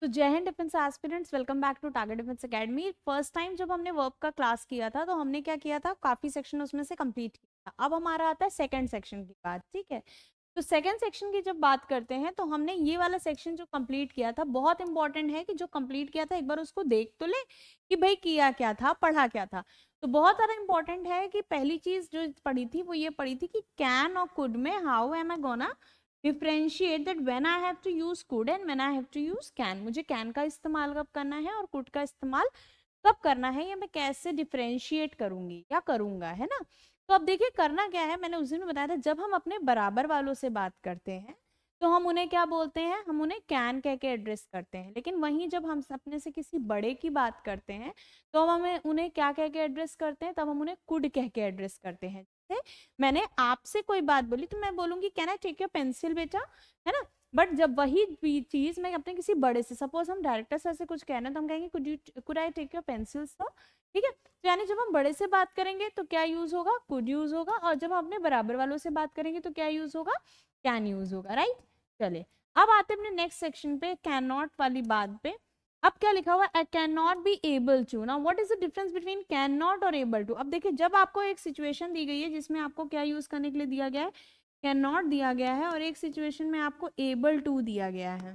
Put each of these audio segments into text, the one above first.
तो जय हिंद defence aspirants welcome back to Target Defence Academy first time जब हमने वर्ब का क्लास किया था तो हमने क्या किया था काफ़ी सेक्शन उसमें से कंप्लीट किया अब हमारा आता है सेकंड सेक्शन की बात ठीक है तो सेकंड सेक्शन की जब बात करते हैं तो हमने ये वाला सेक्शन जो कंप्लीट किया था बहुत इंपॉर्टेंट है कि जो कंप्लीट किया था एक बार उसको देख तो ले कि भाई किया क्या था पढ़ा क्या था तो बहुत ज़्यादा इंपॉर्टेंट है कि पहली चीज़ जो पढ़ी थी वो ये पढ़ी थी कि कैन और कुड में how am I gonna differentiate that when I have to use could and when I have to use can मुझे कैन का इस्तेमाल कब करना है और कुड का इस्तेमाल कब करना है या मैं कैसे डिफ्रेंशिएट करूंगी या करूंगा है ना तो अब देखिए करना क्या है मैंने उस दिन बताया था जब हम अपने बराबर वालों से बात करते हैं तो हम उन्हें क्या बोलते हैं हम उन्हें कैन कह के एड्रेस करते हैं लेकिन वहीं जब हम अपने से किसी बड़े की बात करते हैं तो हम हमें उन्हें क्या कह के एड्रेस करते हैं तब हम उन्हें कुड कह के एड्रेस करते हैं से मैंने आपसे कोई बात बोली तो मैं बोलूंगी can I take your pencil बेटा है ना बट जब वही चीज मैं अपने किसी बड़े से सपोज हम डायरेक्टर सर से कुछ हैं तो हम कहेंगे could you could I take your pencil sir ठीक है तो यानी जब हम बड़े से बात करेंगे तो क्या यूज होगा कुड यूज होगा और जब हम अपने बराबर वालों से बात करेंगे तो क्या यूज होगा कैन यूज होगा राइट चले अब आते अपने नेक्स्ट सेक्शन पे कैन नॉट वाली बात पे अब क्या लिखा हुआ I can not be able to ना what is the difference between can not और एबल टू अब देखिए जब आपको एक सिचुएशन दी गई है जिसमें आपको क्या यूज करने के लिए दिया गया है कैन नॉट दिया गया है और एक सिचुएशन में आपको एबल टू दिया गया है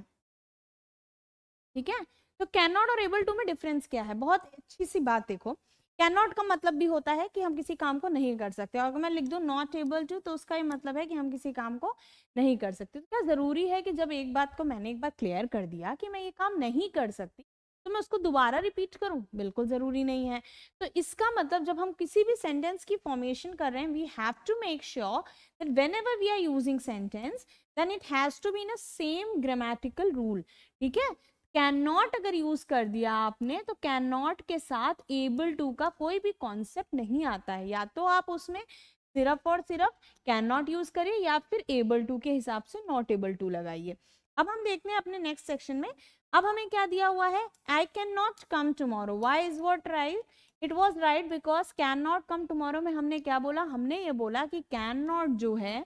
ठीक है तो कैन नॉट और एबल टू में डिफरेंस क्या है बहुत अच्छी सी बात देखो कैनॉट का मतलब भी होता है कि हम किसी काम को नहीं कर सकते और अगर मैं लिख दूँ नॉट एबल टू तो उसका ये मतलब है कि हम किसी काम को नहीं कर सकते तो क्या ज़रूरी है कि जब एक बात को मैंने एक बार क्लियर कर दिया कि मैं ये काम नहीं कर सकती तो मैं उसको दोबारा रिपीट करूं बिल्कुल ज़रूरी नहीं है तो इसका मतलब जब हम किसी भी सेंटेंस की फॉर्मेशन कर रहे हैं we have to make sure that whenever we are using sentence then it has to be in a same grammatical rule ठीक है कैन नॉट अगर यूज कर दिया आपने तो कैन नॉट के साथ एबल टू का कोई भी कॉन्सेप्ट नहीं आता है या तो आप उसमें सिर्फ और सिर्फ कैन नॉट यूज करिए या फिर एबल टू के हिसाब से नॉट एबल टू लगाइए अब हम देखते हैं अपने नेक्स्ट सेक्शन में अब हमें क्या दिया हुआ है I can not come tomorrow why is what right it was right because can not come tomorrow में हमने क्या बोला हमने ये बोला कि कैन नॉट जो है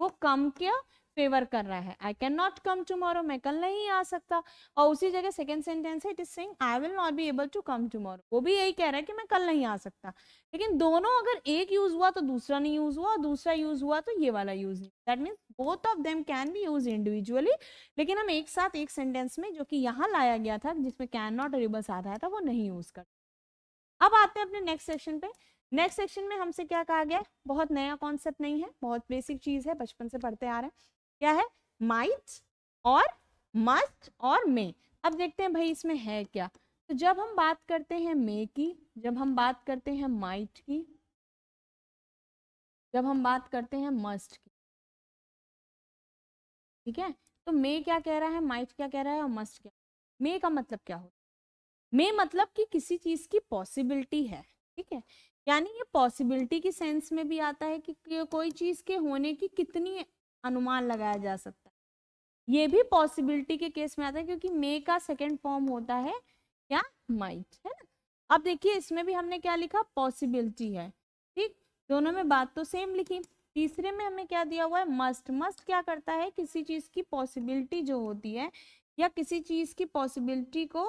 वो कम क्या फेवर कर रहा है I can not come tomorrow मैं कल नहीं आ सकता और उसी जगह सेकेंड सेंटेंस है it is sing I will not be able to come tomorrow वो भी यही कह रहा है कि मैं कल नहीं आ सकता लेकिन दोनों अगर एक यूज हुआ तो दूसरा नहीं यूज हुआ और दूसरा यूज हुआ तो ये वाला यूज नहीं that means both of them can be use individually लेकिन हम एक साथ एक सेंटेंस में जो कि यहाँ लाया गया था जिसमें कैन नॉट रिबस आ रहा था वो नहीं यूज कर अब आते हैं अपने नेक्स्ट सेक्शन पे नेक्स्ट सेक्शन में हमसे क्या कहा गया बहुत नया कॉन्सेप्ट नहीं है बहुत बेसिक चीज़ है बचपन से पढ़ते आ रहे हैं क्या है माइट और मस्ट और मे अब देखते हैं भाई इसमें है क्या तो जब हम बात करते हैं मे की जब हम बात करते हैं माइट की जब हम बात करते हैं मस्ट की ठीक है तो मे क्या कह रहा है माइट क्या कह रहा है और मस्ट क्या मे का मतलब क्या होता है मे मतलब कि किसी चीज़ की पॉसिबिलिटी है ठीक है यानी ये पॉसिबिलिटी की सेंस में भी आता है कि कोई चीज़ के होने की कितनी अनुमान लगाया जा सकता है ये भी पॉसिबिलिटी के केस में आता है क्योंकि मे का सेकेंड फॉर्म होता है क्या माइट है ना अब देखिए इसमें भी हमने क्या लिखा पॉसिबिलिटी है ठीक दोनों में बात तो सेम लिखी तीसरे में हमें क्या दिया हुआ है मस्ट मस्ट क्या करता है किसी चीज़ की पॉसिबिलिटी जो होती है या किसी चीज़ की पॉसिबिलिटी को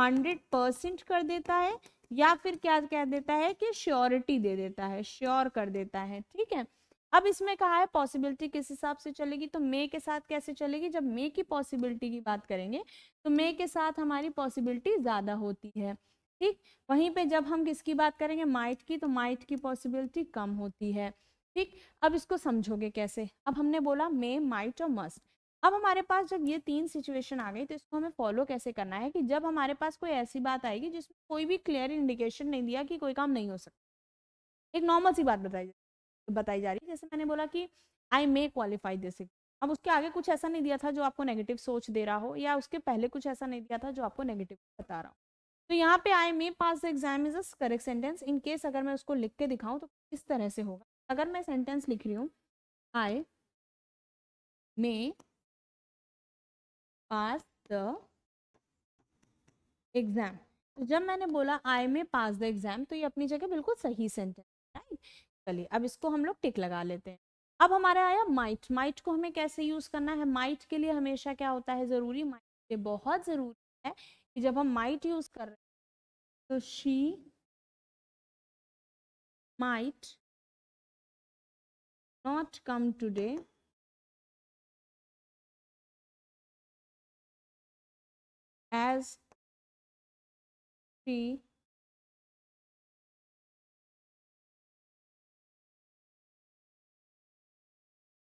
हंड्रेड परसेंट कर देता है या फिर क्या कह देता है कि श्योरिटी दे देता है श्योर कर देता है ठीक है अब इसमें कहा है पॉसिबिलिटी किस हिसाब से चलेगी तो मे के साथ कैसे चलेगी जब मे की पॉसिबिलिटी की बात करेंगे तो मे के साथ हमारी पॉसिबिलिटी ज़्यादा होती है ठीक वहीं पे जब हम किसकी बात करेंगे माइट की तो माइट की पॉसिबिलिटी कम होती है ठीक अब इसको समझोगे कैसे अब हमने बोला मे माइट और मस्ट अब हमारे पास जब ये तीन सिचुएशन आ गई तो इसको हमें फॉलो कैसे करना है कि जब हमारे पास कोई ऐसी बात आएगी जिसमें कोई भी क्लियर इंडिकेशन नहीं दिया कि कोई काम नहीं हो सकता एक नॉर्मल सी बात बताई बताई जा रही है जैसे मैंने बोला कि आई मे क्वालिफाई दिस अब उसके आगे कुछ ऐसा नहीं दिया था जो आपको नेगेटिव सोच दे रहा हो या उसके पहले कुछ ऐसा नहीं दिया था जो आपको नेगेटिव बता रहा हो तो यहाँ पे I may pass the exam is a correct sentence in case अगर मैं उसको लिख के दिखाऊं तो किस तरह से होगा अगर मैं सेंटेंस लिख रही हूँ आई मे पास द एग्जाम जब मैंने बोला आई मे पास द एग्जाम तो ये अपनी जगह बिल्कुल सही सेंटेंस राइट चलिए अब इसको हम लोग टिक लगा लेते हैं अब हमारा आया माइट माइट को हमें कैसे यूज़ करना है माइट के लिए हमेशा क्या होता है ज़रूरी माइट ये बहुत ज़रूरी है कि जब हम माइट यूज़ कर रहे हैं तो she might not come today as she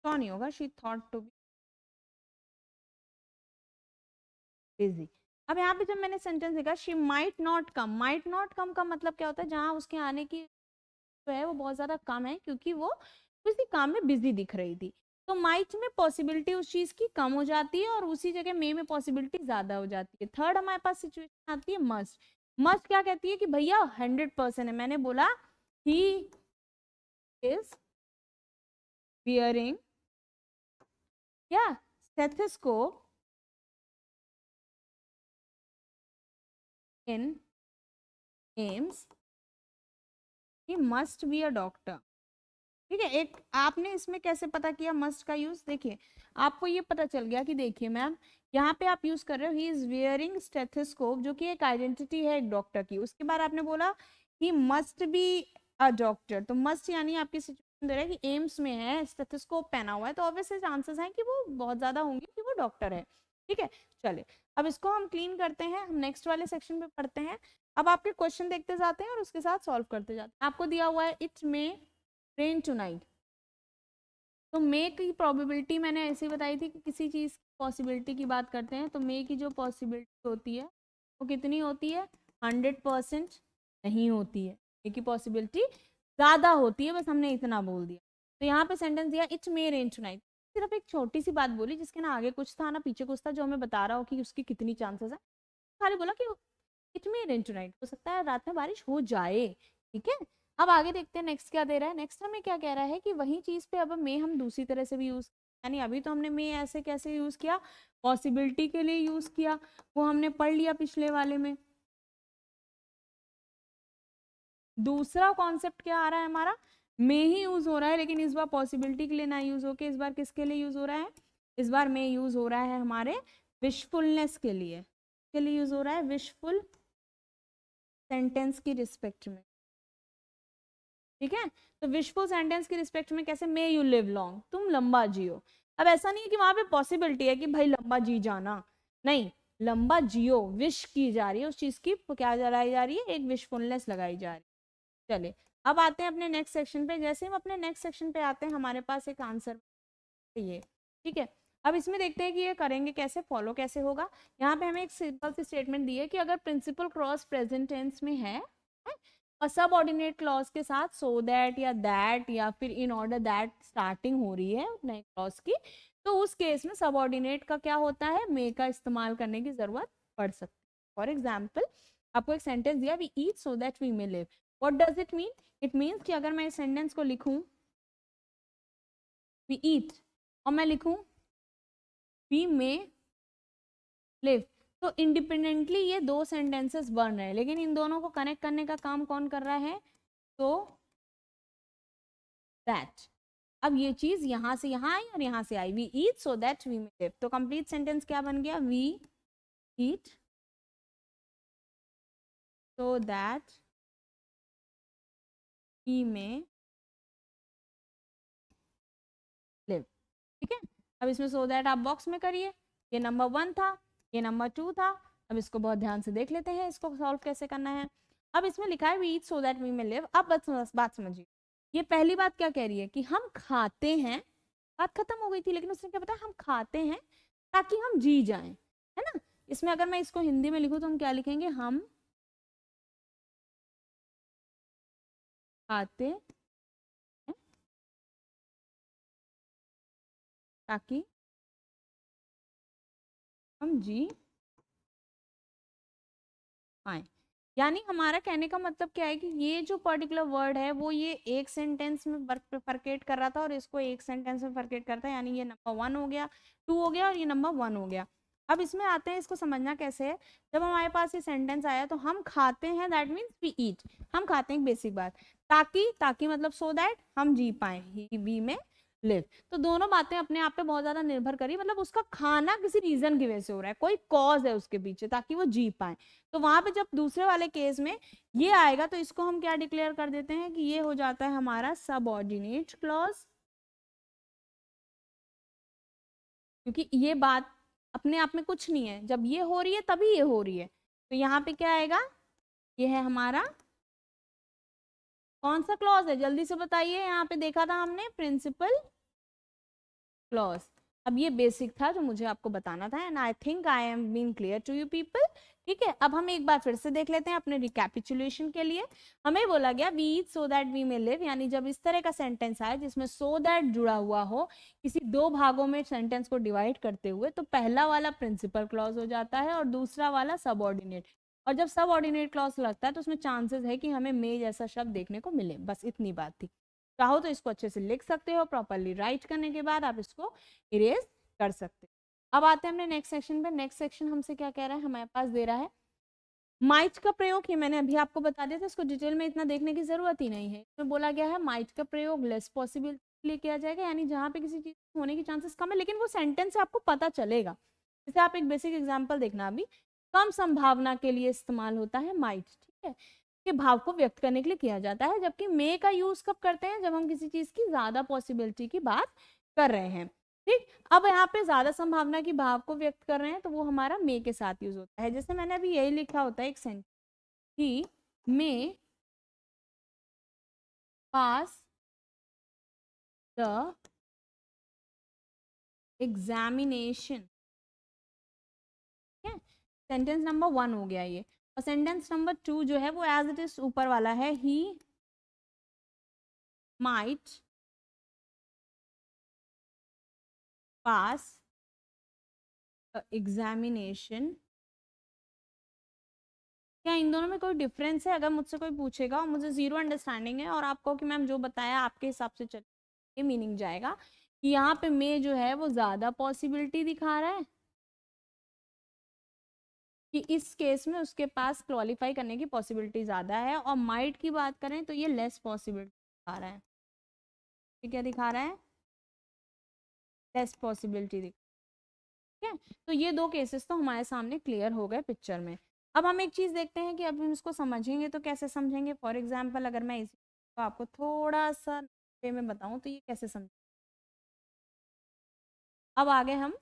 saw तो नहीं होगा she thought to be busy अब यहाँ पे जब मैंने सेंटेंस देखा she might not come might not come का मतलब क्या होता है जहाँ उसके आने की जो है वो बहुत ज़्यादा कम है क्योंकि वो किसी काम में बिजी दिख रही थी तो माइट में पॉसिबिलिटी उस चीज़ की कम हो जाती है और उसी जगह मे में पॉसिबिलिटी ज़्यादा हो जाती है थर्ड हमारे पास सिचुएशन आती है मस्ट मस्ट क्या कहती है कि भैया हंड्रेड परसेंट है मैंने बोला ही इज बियरिंग या stethoscope in AIIMS he must be a doctor ठीक है एक आपने इसमें कैसे पता किया मस्ट का यूज देखिए आपको ये पता चल गया कि देखिए मैम यहाँ पे आप यूज कर रहे हो ही इज वियरिंग स्टेथोस्कोप जो कि एक आइडेंटिटी है एक डॉक्टर की उसके बाद आपने बोला he must be a doctor तो मस्ट यानी आपकी सुंदर है कि एम्स में है स्टेथोस्कोप पहना हुआ है तो ऑब्वियसली चांसेस हैं कि वो बहुत ज़्यादा होंगे कि वो डॉक्टर है ठीक है चले अब इसको हम क्लीन करते हैं हम नेक्स्ट वाले सेक्शन पे पढ़ते हैं अब आपके क्वेश्चन देखते जाते हैं और उसके साथ सॉल्व करते जाते हैं आपको दिया हुआ है इट मे रेन टू तो मे की प्रॉबिलिटी मैंने ऐसी बताई थी कि किसी चीज़ की पॉसिबिलिटी की बात करते हैं तो मे की जो पॉसिबिलिटी होती है वो कितनी होती है हंड्रेड परसेंट नहीं होती है मे की पॉसिबिलिटी ज़्यादा होती है बस हमने इतना बोल दिया तो यहाँ पे सेंटेंस दिया it's may rain tonight सिर्फ एक छोटी सी बात बोली जिसके ना आगे कुछ था ना पीछे कुछ था जो हमें बता रहा हो कि उसकी कितनी चांसेस है खाली बोला कि it may rain tonight हो सकता है रात में बारिश हो जाए ठीक है अब आगे देखते हैं नेक्स्ट क्या दे रहा है नेक्स्ट हमें क्या कह रहा है कि वही चीज़ पे अब मे हम दूसरी तरह से भी यूज़ यानी अभी तो हमने मे ऐसे कैसे यूज़ किया पॉसिबिलिटी के लिए यूज़ किया वो हमने पढ़ लिया पिछले वाले में दूसरा कॉन्सेप्ट क्या आ रहा है हमारा मे ही यूज हो रहा है लेकिन इस बार पॉसिबिलिटी के लिए ना यूज होके इस बार किसके लिए यूज हो रहा है इस बार मे यूज हो रहा है हमारे विशफुलनेस के लिए के लिए यूज हो रहा है विशफुल सेंटेंस की रिस्पेक्ट में ठीक है तो विशफुल सेंटेंस की रिस्पेक्ट में कैसे मे यू लिव लॉन्ग तुम लंबा जियो अब ऐसा नहीं है कि वहां पे पॉसिबिलिटी है कि भाई लंबा जी जाना नहीं लंबा जियो विश की जा रही है उस चीज की क्या लगाई जा रही है एक विशफुलनेस लगाई जा रही है चलिए अब आते हैं अपने नेक्स्ट सेक्शन पे जैसे हम अपने नेक्स्ट सेक्शन पे आते हैं हमारे पास एक आंसर ये ठीक है अब इसमें देखते हैं कि ये करेंगे कैसे फॉलो कैसे होगा यहाँ पे हमें एक सिंपल सी स्टेटमेंट दी है कि अगर प्रिंसिपल क्रॉस प्रेजेंट टेंस में है, है और सब ऑर्डिनेट क्लॉज के साथ सो so दैट या दैट या फिर इन ऑर्डर दैट स्टार्टिंग हो रही है नए क्लॉज की तो उस केस में सब ऑर्डिनेट का क्या होता है मे का इस्तेमाल करने की जरूरत पड़ सकती है फॉर एग्जाम्पल आपको एक सेंटेंस दिया we eat so that we may live what does it mean it means कि अगर मैं इस सेंटेंस को लिखूं वी ईट और मैं लिखूं वी मे लिव तो इंडिपेंडेंटली ये दो सेंटेंसेस बन रहे हैं लेकिन इन दोनों को कनेक्ट करने का काम कौन कर रहा है तो दैट अब ये चीज यहाँ से यहां आई और यहाँ से आई we eat so that we may live तो कंप्लीट सेंटेंस क्या बन गया we eat so that he में लिव ठीक है अब इसमें सो दैट आप बॉक्स में करिए ये नंबर वन था ये नंबर टू था अब इसको बहुत ध्यान से देख लेते हैं इसको सॉल्व कैसे करना है अब इसमें लिखा है we eat so that we may live अब बात समझिए ये पहली बात क्या कह रही है कि हम खाते हैं बात खत्म हो गई थी लेकिन उसने क्या बताया हम खाते हैं ताकि हम जी जाएं है ना इसमें अगर मैं इसको हिंदी में लिखूं तो हम क्या लिखेंगे हम आते हैं ताकि हम जी पाए यानी हमारा कहने का मतलब क्या है कि ये जो पर्टिकुलर वर्ड है वो ये एक सेंटेंस में फर्केट कर रहा था और इसको एक सेंटेंस में फर्केट करता है यानी ये नंबर वन हो गया टू हो गया और ये नंबर वन हो गया अब इसमें आते हैं इसको समझना कैसे है जब हमारे पास ये सेंटेंस आया तो हम खाते हैं दैट मीन्स वी ईट हम खाते हैं बेसिक बात ताकि ताकि मतलब सो so दैट हम जी पाए वी में लिव तो दोनों बातें अपने आप पे बहुत ज्यादा निर्भर करी मतलब उसका खाना किसी रीजन की वजह से हो रहा है कोई कॉज है उसके पीछे ताकि वो जी पाए तो वहां पे जब दूसरे वाले केस में ये आएगा तो इसको हम क्या डिक्लेयर कर देते हैं कि ये हो जाता है हमारा सबऑर्डिनेट क्लॉज क्योंकि ये बात अपने आप में कुछ नहीं है जब ये हो रही है तभी ये हो रही है तो यहाँ पे क्या आएगा ये है हमारा कौन सा क्लॉज है जल्दी से बताइए यहाँ पे देखा था हमने प्रिंसिपल क्लॉज अब ये बेसिक था जो मुझे आपको बताना था and I think I am been clear to you people ठीक है अब हम एक बार फिर से देख लेते हैं अपने रिकैपिचुलेशन के लिए हमें बोला गया we so that we may live यानी जब इस तरह का सेंटेंस आए जिसमें सो so दैट जुड़ा हुआ हो किसी दो भागों में सेंटेंस को डिवाइड करते हुए तो पहला वाला प्रिंसिपल क्लॉज हो जाता है और दूसरा वाला सब और जब सब ऑर्डिनेट क्लॉज लगता है तो उसमें चांसेस है कि हमें मे जैसा शब्द देखने को मिले बस इतनी बात थी चाहो तो इसको अच्छे से लिख सकते हो प्रॉपरली राइट करने के बाद आप इसको इरेज कर सकते अब आते हैं हमने नेक्स्ट सेक्शन पे नेक्स्ट सेक्शन हमसे क्या कह रहा है हमारे पास दे रहा है माइट का प्रयोग ये मैंने अभी आपको बता दिया था इसको डिटेल में इतना देखने की जरूरत ही नहीं है इसमें बोला गया है माइट का प्रयोग लेस पॉसिबिलिटी लिए किया जाएगा यानी जहाँ पे किसी चीज होने के चांसेस कम है लेकिन वो सेंटेंस से आपको पता चलेगा जैसे आप एक बेसिक एग्जाम्पल देखना अभी कम संभावना के लिए इस्तेमाल होता है माइट ठीक है के भाव को व्यक्त करने के लिए किया जाता है जबकि मे का यूज कब करते हैं जब हम किसी चीज की ज्यादा पॉसिबिलिटी की बात कर रहे हैं ठीक अब यहाँ पे ज्यादा संभावना की भाव को व्यक्त कर रहे हैं तो वो हमारा मे के साथ यूज होता है जैसे मैंने अभी यही लिखा होता है एक सेंटेंस कि may pass the examination sentence number one हो गया ये और सेंटेंस नंबर टू जो है वो एज इट इज ऊपर वाला है he might pass the examination क्या इन दोनों में कोई डिफरेंस है अगर मुझसे कोई पूछेगा और मुझे जीरो अंडरस्टैंडिंग है और आपको कि मैम जो बताया आपके हिसाब से चल ये मीनिंग जाएगा कि यहाँ पे मे जो है वो ज़्यादा पॉसिबिलिटी दिखा रहा है कि इस केस में उसके पास क्वालिफाई करने की पॉसिबिलिटी ज़्यादा है और माइट की बात करें तो ये लेस पॉसिबिलिटी दिखा रहा है क्या दिखा रहा है लेस पॉसिबिलिटी दिख ठीक है तो ये दो केसेस तो हमारे सामने क्लियर हो गए पिक्चर में अब हम एक चीज़ देखते हैं कि अब हम इसको समझेंगे तो कैसे समझेंगे फॉर एग्जाम्पल अगर मैं इसी तो आपको थोड़ा सा वे में बताऊँ तो ये कैसे समझें अब आगे हम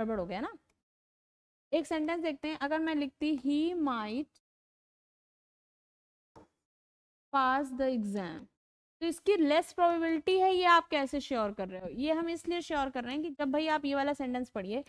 गड़बड़ हो गया ना एक सेंटेंस देखते हैं अगर मैं लिखती he might pass the exam तो इसकी लेस प्रोबेबिलिटी है ये आप कैसे श्योर कर रहे हो ये हम इसलिए श्योर कर रहे हैं कि जब भाई आप ये वाला सेंटेंस पढ़िए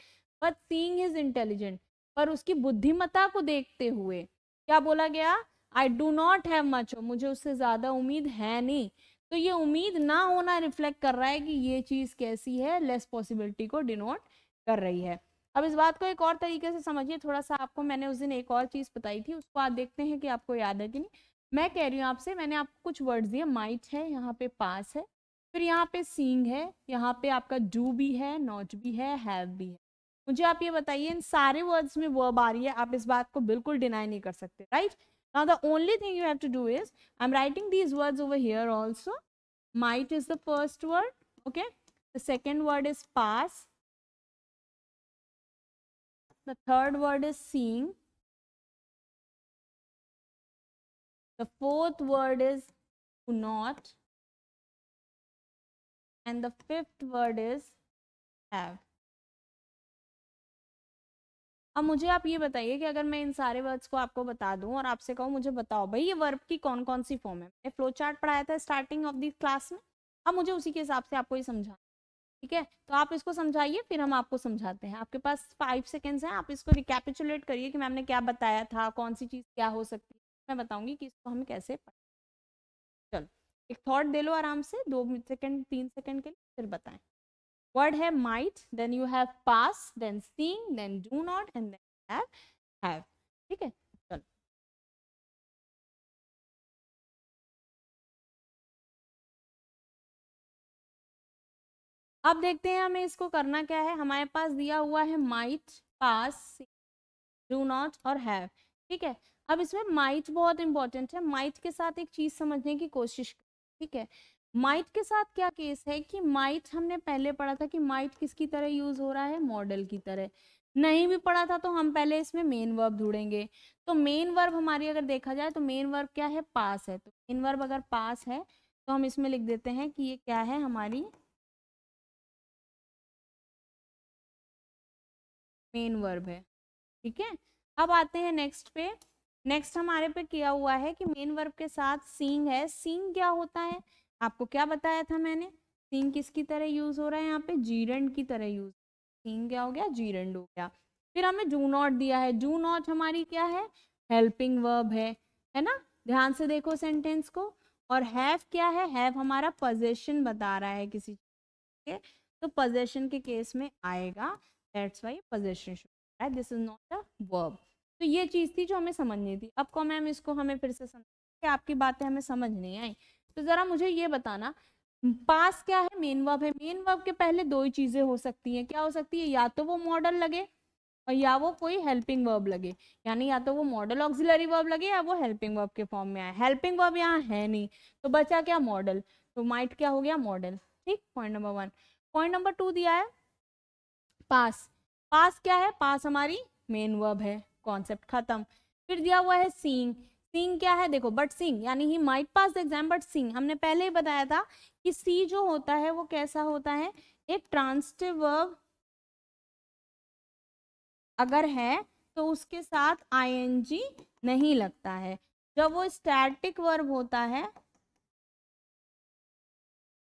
बट सींग इज इंटेलिजेंट पर उसकी बुद्धिमत्ता को देखते हुए क्या बोला गया I do not have much मुझे उससे ज़्यादा उम्मीद है नहीं तो ये उम्मीद ना होना रिफ्लेक्ट कर रहा है कि ये चीज़ कैसी है लेस पॉसिबिलिटी को डिनोट कर रही है अब इस बात को एक और तरीके से समझिए थोड़ा सा आपको मैंने उस दिन एक और चीज़ बताई थी उसको आप देखते हैं कि आपको याद है कि नहीं मैं कह रही हूँ आपसे मैंने आपको कुछ वर्ड्स दिए माइट है यहाँ पे पास है फिर यहाँ पे सींग है यहाँ पे आपका डू भी है नॉट भी है हैव भी है मुझे आप ये बताइए इन सारे वर्ड्स में वर्ब आ रही है आप इस बात को बिल्कुल डिनाई नहीं कर सकते right now the only thing you have to do is I am writing these words over here also might is the first word okay the second word is pass the third word is sing The fourth word is do not. And the fifth word is have. अब मुझे आप ये बताइए कि अगर मैं इन सारे words को आपको बता दूं और आपसे कहूँ मुझे बताओ भाई ये वर्ब की कौन कौन सी फॉर्म है मैंने फ्लो चार्ट पढ़ाया था स्टार्टिंग ऑफ दी क्लास में अब मुझे उसी के हिसाब से आपको ये समझा ठीक है तो आप इसको समझाइए फिर हम आपको समझाते हैं आपके पास फाइव सेकेंड्स हैं आप इसको रिकेपिचुलेट करिए कि मैम ने क्या बताया था कौन सी चीज़ क्या हो सकती है मैं बताऊंगी कि इसको हम कैसे चलो एक थॉट दे लो आराम से दो सेकंड तीन सेकंड के लिए फिर बताएं वर्ड है might then you have pass then seen then do not and then have have ठीक है अब देखते हैं हमें इसको करना क्या है हमारे पास दिया हुआ है माइट पास डू नॉट और हैव ठीक है अब इसमें माइट बहुत इंपॉर्टेंट है माइट के साथ एक चीज समझने की कोशिश ठीक है माइट के साथ क्या केस है कि माइट हमने पहले पढ़ा था कि माइट किसकी तरह यूज हो रहा है मॉडल की तरह नहीं भी पढ़ा था तो हम पहले इसमें मेन वर्ब ढूंढेंगे तो मेन वर्ब हमारी अगर देखा जाए तो मेन वर्ब क्या है पास है तो मेन वर्ब अगर पास है तो हम इसमें लिख देते हैं कि ये क्या है हमारी मेन वर्ब है ठीक है अब आते हैं नेक्स्ट पे नेक्स्ट हमारे पे किया हुआ है कि मेन वर्ब के साथ सींग है सींग क्या होता है आपको क्या बताया था मैंने सींग किसकी तरह यूज हो रहा है यहाँ पे जीरंड की तरह यूज सींग क्या हो गया जीरंड हो गया फिर हमें जू नॉट दिया है जू नॉट हमारी क्या है हेल्पिंग वर्ब है है ना ध्यान से देखो सेंटेंस को और हैव क्या है हैव हमारा पोजेशन बता रहा है किसी के तो पोजेशन के केस में आएगा that's why possession this is not a verb तो ये चीज़ थी जो हमें समझनी थी अब आपको मैम इसको हमें फिर से समझ कि आपकी बातें हमें समझ नहीं आई तो ज़रा मुझे ये बताना पास क्या है मेन वर्ब है मेन वर्ब के पहले दो ही चीज़ें हो सकती हैं क्या हो सकती है या तो वो मॉडल लगे और या वो कोई हेल्पिंग वर्ब लगे यानी या तो वो मॉडल ऑक्सिलरी वर्ब लगे या वो हेल्पिंग वर्ब के फॉर्म में आए हेल्पिंग वर्ब यहाँ है नहीं तो बचा क्या मॉडल तो माइट क्या हो गया मॉडल ठीक point number one point number two दिया है पास पास क्या है पास हमारी मेन वर्ब है कॉन्सेप्ट खत्म फिर दिया हुआ है सींग सींग क्या है देखो बट सींग यानी he might pass the exam but sing हमने पहले ही बताया था कि सी जो होता है वो कैसा होता है एक ट्रांसटिव वर्ब अगर है तो उसके साथ आईएनजी नहीं लगता है जब वो स्टैटिक वर्ब होता है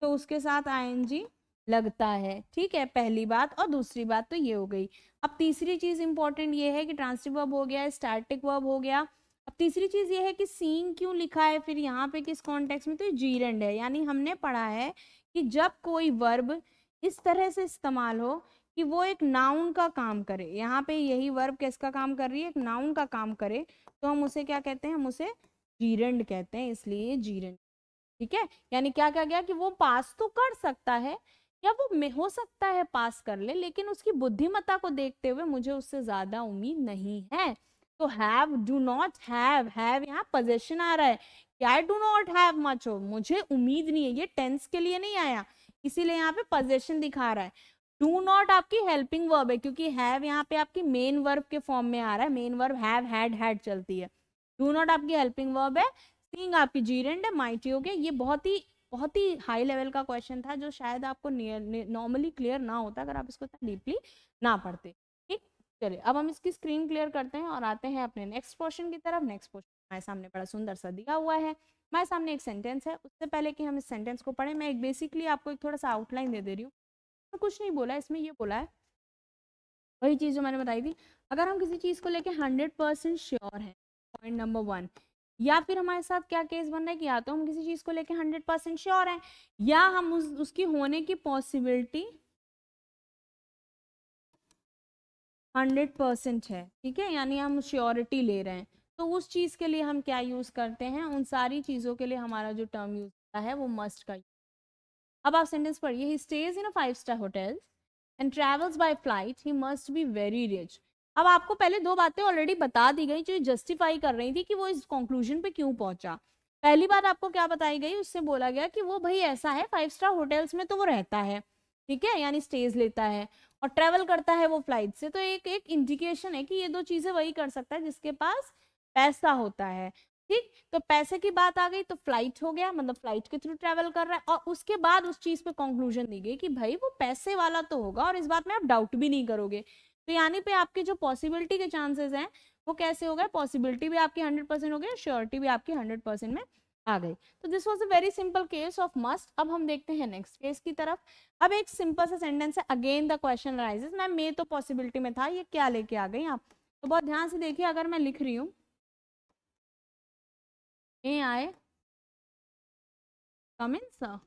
तो उसके साथ आईएनजी लगता है ठीक है पहली बात और दूसरी बात तो ये हो गई अब तीसरी चीज़ इंपॉर्टेंट ये है कि ट्रांसटिव वर्ब हो गया स्टार्टिक वर्ब हो गया अब तीसरी चीज़ ये है कि सीन क्यों लिखा है फिर यहाँ पे किस कॉन्टेक्स्ट में तो जीरेंड है यानी हमने पढ़ा है कि जब कोई वर्ब इस तरह से इस्तेमाल हो कि वो एक नाउन का काम करे यहाँ पे यही वर्ब किसका काम कर रही है एक नाउन का काम करे तो हम उसे क्या कहते हैं हम उसे जीरेंड कहते हैं इसलिए जीरेंड ठीक है यानी क्या कह गया कि वो पास तो कर सकता है या वो में हो सकता है पास कर ले लेकिन उसकी बुद्धिमत्ता को देखते हुए मुझे उससे ज्यादा उम्मीद नहीं है तो have do not have have यहाँ पोजेशन आ रहा है क्या डू नॉट हैव मच हो मुझे उम्मीद नहीं है ये टेंस के लिए नहीं आया इसीलिए यहाँ पे पोजेशन दिखा रहा है डू नॉट आपकी हेल्पिंग वर्ब है क्योंकि हैव यहाँ पे आपकी मेन वर्ब के फॉर्म में आ रहा है main verb have had had चलती है डू नॉट आपकी हेल्पिंग वर्ब है सींग आपकी जीरेंड है माइटी हो गया ये बहुत ही बहुत ही हाई लेवल का क्वेश्चन था जो शायद आपको नॉर्मली क्लियर ना होता अगर आप इसको डीपली ना पढ़ते ठीक चलिए अब हम इसकी स्क्रीन क्लियर करते हैं और आते हैं अपने नेक्स्ट क्वेश्चन की तरफ नेक्स्ट क्वेश्चन हमारे सामने बड़ा सुंदर सा दिया हुआ है हमारे सामने एक सेंटेंस है उससे पहले कि हम इस सेंटेंस को पढ़ें मैं एक बेसिकली आपको एक थोड़ा सा आउटलाइन दे दे रही हूँ तो कुछ नहीं बोला इसमें ये बोला है वही चीज़ जो मैंने बताई थी अगर हम किसी चीज़ को लेके हंड्रेड परसेंट श्योर हैं पॉइंट नंबर वन या फिर हमारे साथ क्या केस बन रहा है कि या तो हम किसी चीज़ को लेके हंड्रेड परसेंट श्योर हैं या हम उस उसकी होने की पॉसिबिलिटी हंड्रेड परसेंट है ठीक है यानी हम श्योरिटी ले रहे हैं तो उस चीज़ के लिए हम क्या यूज़ करते हैं उन सारी चीज़ों के लिए हमारा जो टर्म यूज़ होता है वो मस्ट का अब आप सेंटेंस पढ़िए he stage in five star hotel and travels by flight he must be very rich अब आपको पहले दो बातें ऑलरेडी बता दी गई जो जस्टिफाई कर रही थी कि वो इस कंक्लूजन पे क्यों पहुंचा पहली बात आपको क्या बताई गई उससे बोला गया कि वो भाई ऐसा है फाइव स्टार होटल्स में तो वो रहता है ठीक है यानी स्टेज लेता है और ट्रेवल करता है वो फ्लाइट से तो एक एक इंडिकेशन है कि ये दो चीज़ें वही कर सकता है जिसके पास पैसा होता है ठीक तो पैसे की बात आ गई तो फ्लाइट हो गया मतलब फ्लाइट के थ्रू ट्रैवल कर रहा है और उसके बाद उस चीज पे कंक्लूजन दी गई कि भाई वो पैसे वाला तो होगा और इस बात में आप डाउट भी नहीं करोगे तो यानी पे आपके जो पॉसिबिलिटी के चांसेस हैं वो कैसे हो गए पॉसिबिलिटी भी आपकी हंड्रेड परसेंट हो गई श्योरिटी भी आपकी हंड्रेड परसेंट में आ गई तो this was a very simple case of must अब हम देखते हैं नेक्स्ट केस की तरफ अब एक सिंपल सा सेंटेंस है again the question raises ma'am may तो पॉसिबिलिटी में था ये क्या लेके आ गई आप तो बहुत ध्यान से देखिए अगर मैं लिख रही हूँ ए आए सर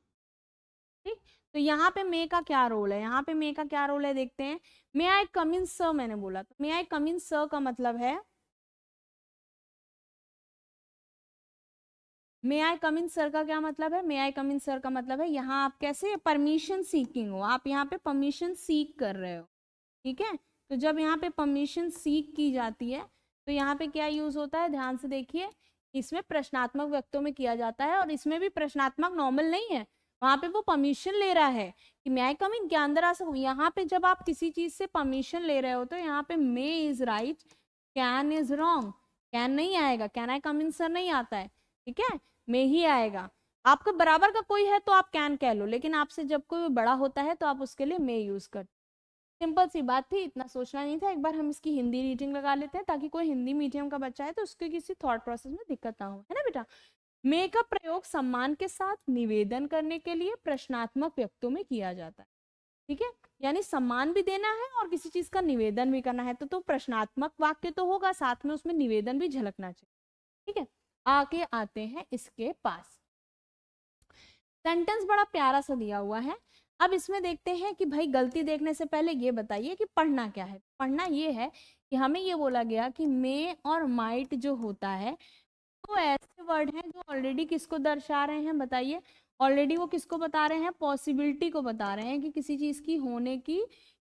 तो यहाँ पे मे का क्या रोल है यहाँ पे मे का क्या रोल है देखते हैं मे आई कम इन सर मैंने बोला तो मे आई कम इन सर का मतलब है मे आई कम इन सर का क्या मतलब है मे आई कम इन सर का मतलब है यहाँ आप कैसे परमिशन सीकिंग हो आप यहाँ पे परमिशन सीक कर रहे हो ठीक है तो जब यहाँ पे परमिशन सीक की जाती है तो यहाँ पे क्या यूज होता है ध्यान से देखिए इसमें प्रश्नात्मक व्यक्तों में किया जाता है और इसमें भी प्रश्नात्मक नॉर्मल नहीं है वहाँ पे वो परमिशन ले रहा है कि मैं आई ज्ञान दरा से हूँ यहाँ पे जब आप किसी चीज़ से परमिशन ले रहे हो तो यहाँ पे may is right can is wrong can नहीं आएगा can I come in sir नहीं आता है ठीक है मे ही आएगा आपका बराबर का कोई है तो आप कैन कह लो लेकिन आपसे जब कोई बड़ा होता है तो आप उसके लिए मे यूज़ कर सिंपल सी बात थी इतना सोचना नहीं था एक बार हम इसकी हिंदी रीडिंग लगा लेते हैं ताकि कोई हिंदी मीडियम का बच्चा है तो उसके किसी थॉट प्रोसेस में दिक्कत ना हो है ना बेटा मे का प्रयोग सम्मान के साथ निवेदन करने के लिए प्रश्नात्मक व्यक्तों में किया जाता है ठीक है यानी सम्मान भी देना है और किसी चीज का निवेदन भी करना है तो तो प्रश्नात्मक वाक्य तो होगा साथ में उसमें निवेदन भी झलकना चाहिए ठीक है आके आते हैं इसके पास सेंटेंस बड़ा प्यारा सा दिया हुआ है अब इसमें देखते हैं कि भाई गलती देखने से पहले ये बताइए कि पढ़ना क्या है पढ़ना ये है कि हमें ये बोला गया कि मे और माइट जो होता है तो ऐसे वर्ड हैं जो ऑलरेडी किसको दर्शा रहे हैं बताइए ऑलरेडी वो किसको बता रहे हैं पॉसिबिलिटी को बता रहे हैं कि किसी चीज़ की होने की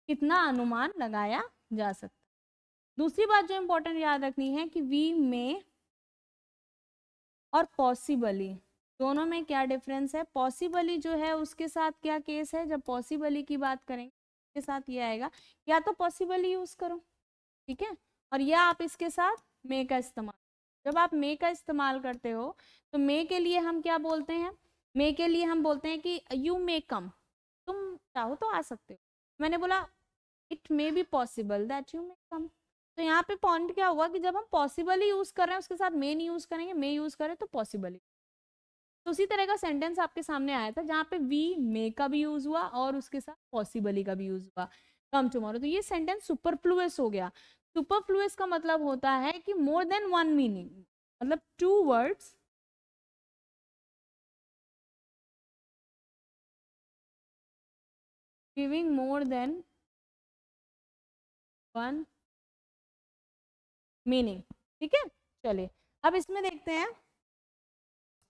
कितना अनुमान लगाया जा सकता दूसरी बात जो इम्पोर्टेंट याद रखनी है कि वी मे और पॉसिबली दोनों में क्या डिफरेंस है पॉसिबली जो है उसके साथ क्या केस है जब पॉसिबली की बात करेंगे उसके साथ ये आएगा या तो पॉसिबली यूज़ करो ठीक है और या आप इसके साथ मे का इस्तेमाल जब आप मे का इस्तेमाल करते हो तो मे के लिए हम क्या बोलते हैं मे के लिए हम बोलते हैं कि यू मे कम तुम चाहो तो आ सकते हो मैंने बोला it may be possible that you may come तो यहाँ पे पॉइंट क्या हुआ कि जब हम पॉसिबल ही यूज़ कर रहे हैं उसके साथ मे नहीं यूज़ करेंगे मे यूज़ करें तो पॉसिबल ही तो उसी तरह का सेंटेंस आपके सामने आया था जहाँ पे वी मे का भी यूज़ हुआ और उसके साथ पॉसिबली का भी यूज़ हुआ कम टुमारो तो ये सेंटेंस सुपर प्लूएस हो गया फ्लूस का मतलब होता है कि मोर देन वन मीनिंग मतलब two words giving more than one meaning ठीक है चलिए अब इसमें देखते हैं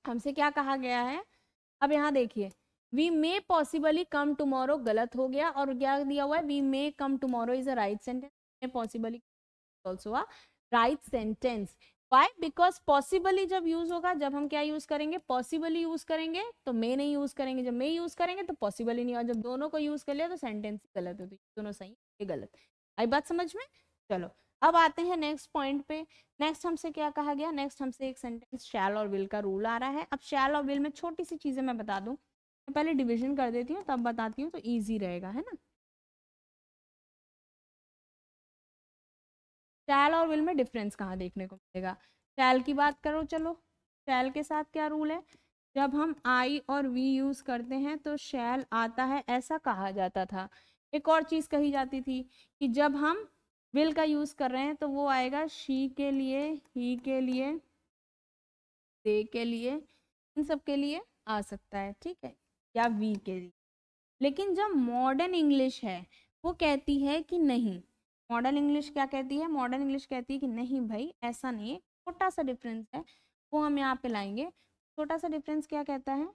हमसे क्या कहा गया है अब यहाँ देखिए we may possibly come tomorrow गलत हो गया और क्या दिया हुआ है we may come tomorrow is a right sentence may possibly also a right sentence. Why? Because possibly जब यूज होगा जब हम क्या यूज करेंगे पॉसिबली यूज करेंगे तो may नहीं यूज करेंगे जब may यूज करेंगे तो पॉसिबली नहीं और जब दोनों को यूज कर लिया तो sentence गलत होती है तो दोनों सही ये गलत आई बात समझ में चलो अब आते हैं नेक्स्ट पॉइंट पे नेक्स्ट हमसे क्या कहा गया नेक्स्ट हमसे एक सेंटेंस शैल और विल का रूल आ रहा है अब शैल और विल में छोटी सी चीज़ें मैं बता दूँ मैं पहले डिवीजन कर देती हूँ तब बताती हूँ तो ईजी रहेगा है ना शैल और विल में डिफरेंस कहाँ देखने को मिलेगा शैल की बात करो चलो शैल के साथ क्या रूल है जब हम आई और वी यूज़ करते हैं तो शैल आता है ऐसा कहा जाता था एक और चीज़ कही जाती थी कि जब हम विल का यूज़ कर रहे हैं तो वो आएगा शी के लिए ही के लिए दे के लिए इन सब के लिए आ सकता है ठीक है या वी के लिए लेकिन जब मॉडर्न इंग्लिश है वो कहती है कि नहीं मॉडर्न इंग्लिश क्या कहती है मॉडर्न इंग्लिश कहती है कि नहीं भाई ऐसा नहीं है छोटा सा डिफरेंस है वो हम यहाँ पे लाएंगे छोटा सा डिफरेंस क्या कहता है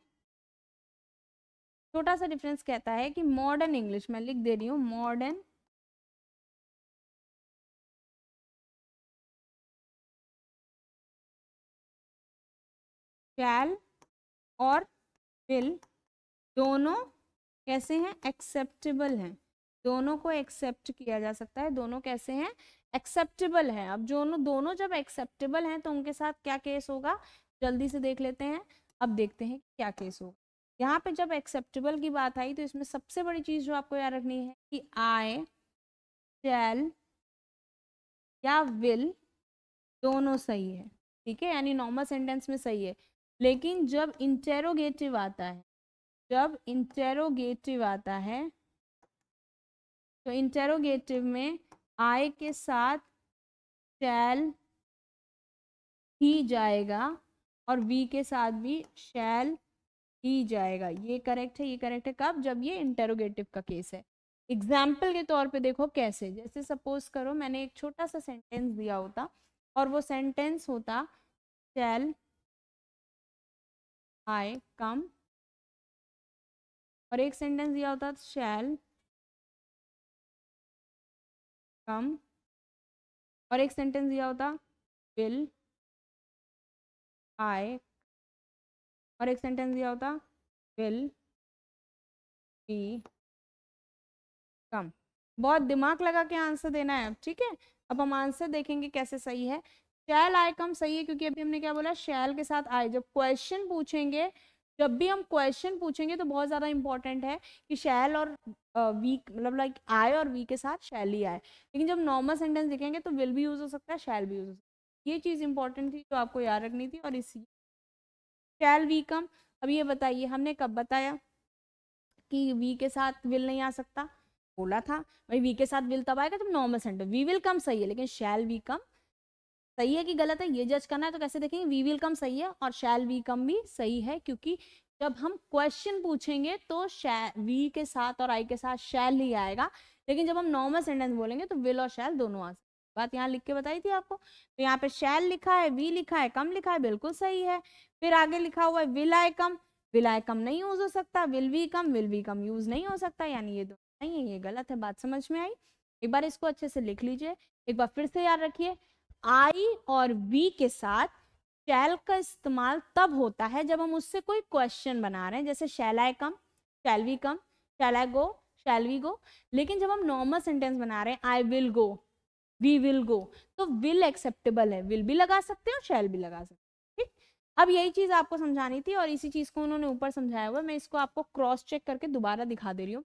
छोटा सा डिफरेंस कहता है कि मॉडर्न इंग्लिश मैं लिख दे रही हूँ मॉडर्न शैल और बिल दोनों कैसे हैं एक्सेप्टेबल हैं दोनों को एक्सेप्ट किया जा सकता है दोनों कैसे हैं एक्सेप्टेबल है अब जो दोनों जब एक्सेप्टेबल हैं तो उनके साथ क्या केस होगा जल्दी से देख लेते हैं अब देखते हैं क्या केस होगा यहाँ पे जब एक्सेप्टेबल की बात आई तो इसमें सबसे बड़ी चीज जो आपको याद रखनी है कि आई शैल या विल दोनों सही है ठीक है यानी नॉर्मल सेंटेंस में सही है लेकिन जब इंटेरोगेटिव आता है जब इंटेरोगेटिव आता है तो इंटेरोगेटिव में आई के साथ शैल ही जाएगा और वी के साथ भी शैल ही जाएगा ये करेक्ट है ये करेक्ट है कब जब ये इंटेरोगेटिव का केस है एग्जाम्पल के तौर पे देखो कैसे जैसे सपोज करो मैंने एक छोटा सा सेंटेंस दिया होता और वो सेंटेंस होता शैल आई कम और एक सेंटेंस दिया होता शैल कम और एक सेंटेंस दिया होता विल आई और एक सेंटेंस दिया होता विल बी कम बहुत दिमाग लगा के आंसर देना है अब ठीक है अब हम आंसर देखेंगे कैसे सही है शैल आई कम सही है क्योंकि अभी हमने क्या बोला शैल के साथ आई जब क्वेश्चन पूछेंगे जब भी हम क्वेश्चन पूछेंगे तो बहुत ज़्यादा इंपॉर्टेंट है कि शैल और वीक मतलब लाइक आए और वी के साथ शैल ही आए लेकिन जब नॉर्मल सेंटेंस देखेंगे तो विल भी यूज़ हो सकता है शैल भी यूज़ हो सकता है ये चीज़ इंपॉर्टेंट थी जो आपको याद रखनी थी और इसी शैल वी कम अब ये बताइए हमने कब बताया कि वी के साथ विल नहीं आ सकता बोला था भाई वी के साथ विल तब आएगा जब normal sentence we will come सही है लेकिन शैल वी कम सही है कि गलत है ये जज करना है तो कैसे देखेंगे वी विल कम सही है और शैल वी कम भी सही है क्योंकि जब हम क्वेश्चन पूछेंगे तो वी के साथ और आई के साथ शैल ही आएगा लेकिन जब हम नॉर्मल सेंटेंस बोलेंगे तो विल और शैल दोनों आ बात यहाँ लिख के बताई थी आपको तो यहाँ पे शैल लिखा है वी लिखा है कम लिखा है बिल्कुल सही है फिर आगे लिखा हुआ है will I come will I कम नहीं यूज हो सकता will we come will we come use नहीं हो सकता यानी ये दोनों नहीं है ये गलत है बात समझ में आई एक बार इसको अच्छे से लिख लीजिए एक बार फिर से याद रखिए आई और वी के साथ शैल का इस्तेमाल तब होता है जब हम उससे कोई क्वेश्चन बना रहे हैं जैसे शैल आई कम shall we come shell I go shell we गो लेकिन जब हम नॉर्मल सेंटेंस बना रहे हैं I will go we will go तो विल एक्सेप्टेबल है विल भी लगा सकते हैं और शैल भी लगा सकते हैं ठीक अब यही चीज आपको समझानी थी और इसी चीज को उन्होंने ऊपर समझाया हुआ मैं इसको आपको क्रॉस चेक करके दोबारा दिखा दे रही हूँ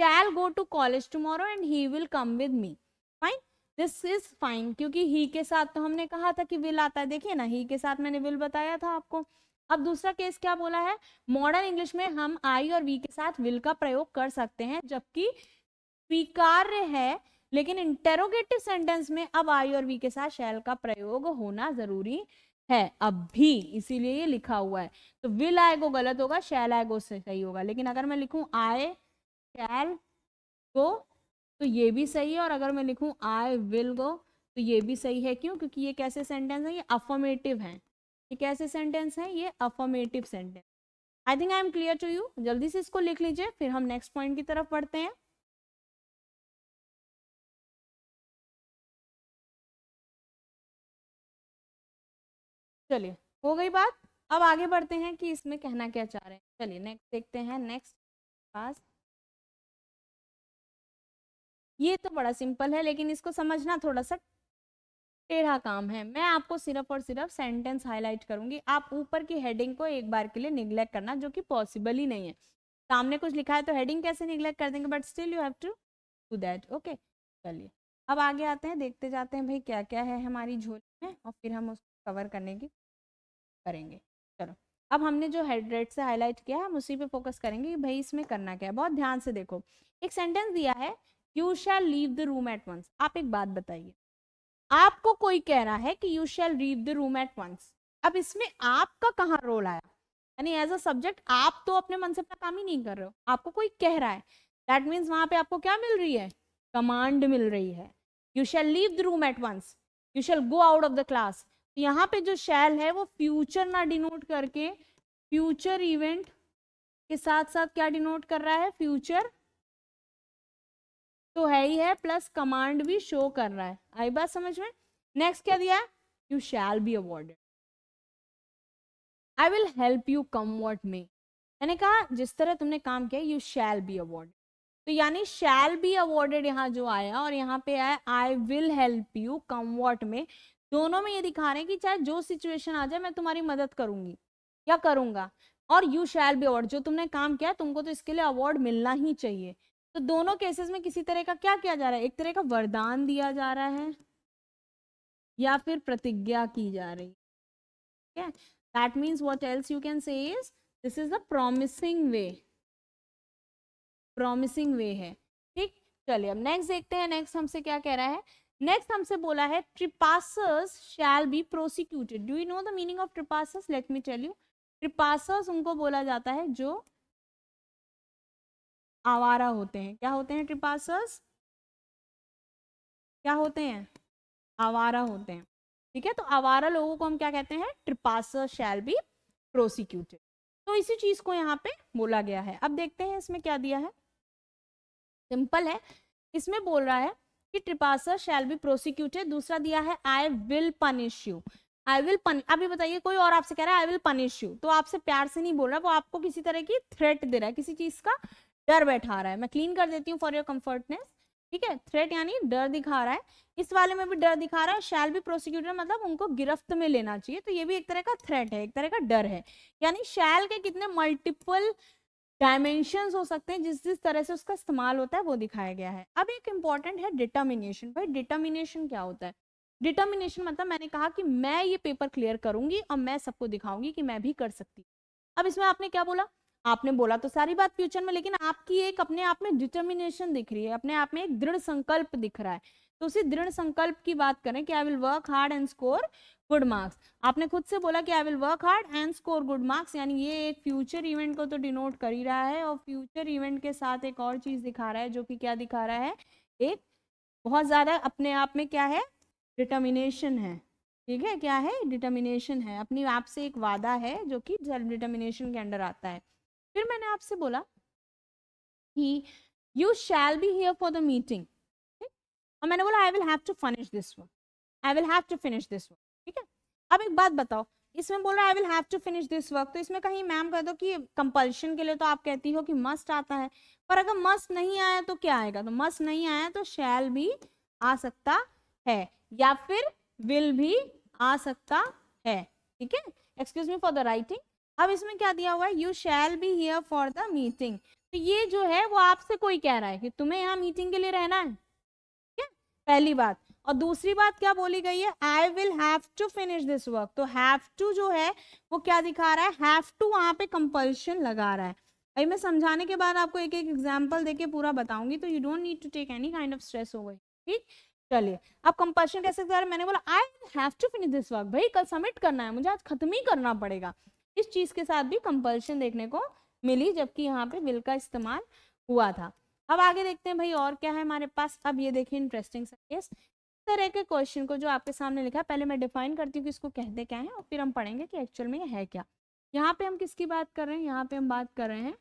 shall go to college tomorrow and he will come with me fine this is fine क्योंकि ही के साथ तो हमने कहा था कि विल आता है देखिए ना ही के साथ मैंने विल बताया था आपको अब दूसरा केस क्या बोला है मॉडर्न इंग्लिश में हम आई और वी के साथ विल का प्रयोग कर सकते हैं जबकि स्वीकार्य है लेकिन इंटेरोगेटिव सेंटेंस में अब आई और वी के साथ शैल का प्रयोग होना जरूरी है अब भी इसीलिए ये लिखा हुआ है तो विल आए गो गलत होगा शैल आए गो सही होगा लेकिन अगर मैं लिखूं आय शैल गो तो ये भी सही है और अगर मैं लिखूँ आई विल गो तो ये भी सही है क्यों क्योंकि ये कैसे सेंटेंस है ये अफॉर्मेटिव हैं ये कैसे सेंटेंस हैं ये affirmative sentence I think I am clear to you जल्दी से इसको लिख लीजिए फिर हम नेक्स्ट पॉइंट की तरफ पढ़ते हैं चलिए हो गई बात अब आगे बढ़ते हैं कि इसमें कहना क्या चाह रहे हैं चलिए नेक्स्ट देखते हैं नेक्स्ट पास ये तो बड़ा सिंपल है लेकिन इसको समझना थोड़ा सा टेढ़ा काम है मैं आपको सिर्फ और सिर्फ सेंटेंस हाईलाइट करूंगी आप ऊपर की हेडिंग को एक बार के लिए निग्लेक्ट करना जो कि पॉसिबल ही नहीं है सामने कुछ लिखा है तो हेडिंग कैसे निग्लेक्ट कर देंगे but still you have to do that okay चलिए अब आगे आते हैं देखते जाते हैं भाई क्या क्या है हमारी झोली में और फिर हम उसको कवर करने की करेंगे चलो अब हमने जो हेडरेट से हाईलाइट किया है हम उसी पर फोकस करेंगे कि भाई इसमें करना क्या है बहुत ध्यान से देखो एक सेंटेंस दिया है you shall leave the room at once आप एक बात बताइए आपको कोई कह रहा है कि you shall leave the room at once अब इसमें आपका कहाँ रोल आया यानी एज अ सब्जेक्ट आप तो अपने मन से अपना काम ही नहीं कर रहे हो आपको कोई कह रहा है दैट मीन्स वहाँ पे आपको क्या मिल रही है कमांड मिल रही है you shall leave the room at once you shall go out of the class यहाँ पे जो शैल है वो फ्यूचर ना डिनोट करके फ्यूचर इवेंट के साथ साथ क्या डिनोट कर रहा है फ्यूचर तो है ही है प्लस कमांड भी शो कर रहा है आई बात समझ में नेक्स्ट क्या दिया है you shall be awarded I will help you come what may मैंने कहा जिस तरह तुमने काम किया यू शैल बी अवॉर्डेड तो यानी शैल बी अवॉर्डेड यहाँ जो आया और यहाँ पे आया I will help you come what may दोनों में ये दिखा रहे हैं कि चाहे जो सिचुएशन आ जाए मैं तुम्हारी मदद करूंगी या करूंगा और यू शैल बी अवॉर्ड जो तुमने काम किया तुमको तो इसके लिए अवार्ड मिलना ही चाहिए तो दोनों केसेस में किसी तरह का क्या किया जा रहा है एक तरह का वरदान दिया जा रहा है या फिर प्रतिज्ञा की जा रही है that means what else you can say this is the promising way promising way है ठीक चलिए अब नेक्स्ट देखते हैं नेक्स्ट हमसे क्या कह रहा है नेक्स्ट हमसे बोला है trespassers shall be prosecuted do you know the meaning of trespassers let me tell you trespassers उनको बोला जाता है जो आवारा होते हैं क्या होते हैं ट्रिपासस क्या होते हैं आवारा होते हैं ठीक है तो आवारा लोगों को हम क्या कहते हैं ट्रिपासर शैल बी प्रोसिक्यूटेड तो इसी चीज को यहाँ पे बोला गया है अब देखते हैं इसमें क्या दिया है सिंपल है इसमें बोल रहा है कि ट्रिपासर शैल बी प्रोसिक्यूटेड दूसरा दिया है I will punish you I will अभी बताइए कोई और आपसे कह रहा है आई विल पनिश यू तो आपसे प्यार से नहीं बोल रहा वो आपको किसी तरह की थ्रेट दे रहा है किसी चीज का डर बैठा रहा है मैं क्लीन कर देती हूँ फॉर योर कम्फर्टनेस ठीक है थ्रेट यानी डर दिखा रहा है इस वाले में भी डर दिखा रहा है शैल भी प्रोसिक्यूटर मतलब उनको गिरफ्त में लेना चाहिए तो ये भी एक तरह का थ्रेट है एक तरह का डर है यानी शैल के कितने मल्टीपल डायमेंशन हो सकते हैं जिस जिस तरह से उसका इस्तेमाल होता है वो दिखाया गया है अब एक इम्पॉर्टेंट है डिटर्मिनेशन भाई डिटर्मिनेशन क्या होता है डिटर्मिनेशन मतलब मैंने कहा कि मैं ये पेपर क्लियर करूंगी और मैं सबको दिखाऊंगी कि मैं भी कर सकती अब इसमें आपने क्या बोला आपने बोला तो सारी बात फ्यूचर में लेकिन आपकी एक अपने आप में डिटर्मिनेशन दिख रही है अपने आप में एक दृढ़ संकल्प दिख रहा है तो उसी दृढ़ संकल्प की बात करें कि I will work hard and score good marks आपने खुद से बोला कि I will work hard and score good marks यानी ये एक फ्यूचर इवेंट को तो डिनोट कर ही रहा है और फ्यूचर इवेंट के साथ एक और चीज दिखा रहा है जो कि क्या दिखा रहा है एक बहुत ज़्यादा अपने आप में क्या है डिटर्मिनेशन है ठीक है क्या है डिटर्मिनेशन है अपनी आपसे एक वादा है जो कि सेल्फ डिटर्मिनेशन के अंडर आता है फिर मैंने आपसे बोला कि you shall be here for the meeting और मैंने बोला I will have to finish this work I will have to finish this work ठीक है अब एक बात बताओ इसमें बोल रहा है I will have to finish this work तो इसमें कहीं मैम कह दो कि कंपल्शन के लिए तो आप कहती हो कि मस्ट आता है पर अगर मस्ट नहीं आया तो क्या आएगा तो मस्ट नहीं आया तो शैल भी आ सकता है या फिर विल भी आ सकता है ठीक है excuse me for the writing अब इसमें क्या दिया हुआ है you shall be here for the meeting तो ये जो है वो आपसे कोई कह रहा है कि तुम्हें यहाँ मीटिंग के लिए रहना है क्या पहली बात और दूसरी बात क्या बोली गई है I will have to finish this work तो हैव टू जो है वो क्या दिखा रहा है हैव टू वहाँ पे कंपल्शन लगा रहा है भाई मैं समझाने के बाद आपको एक एक एग्जाम्पल देके पूरा बताऊंगी तो you don't need to take any kind of stress हो गई ठीक चलिए अब कंपल्शन कैसे मैंने बोला I have to finish this work भाई कल सबमिट करना है मुझे आज खत्म ही करना पड़ेगा इस चीज़ के साथ भी कंपल्शन देखने को मिली जबकि यहाँ पे विल का इस्तेमाल हुआ था अब आगे देखते हैं भाई और क्या है हमारे पास अब ये देखिए इंटरेस्टिंग सा इस तरह के क्वेश्चन को जो आपके सामने लिखा है पहले मैं डिफाइन करती हूँ कि इसको कहते क्या है और फिर हम पढ़ेंगे कि एक्चुअल में है क्या यहाँ पे हम किसकी बात कर रहे हैं यहाँ पे हम बात कर रहे हैं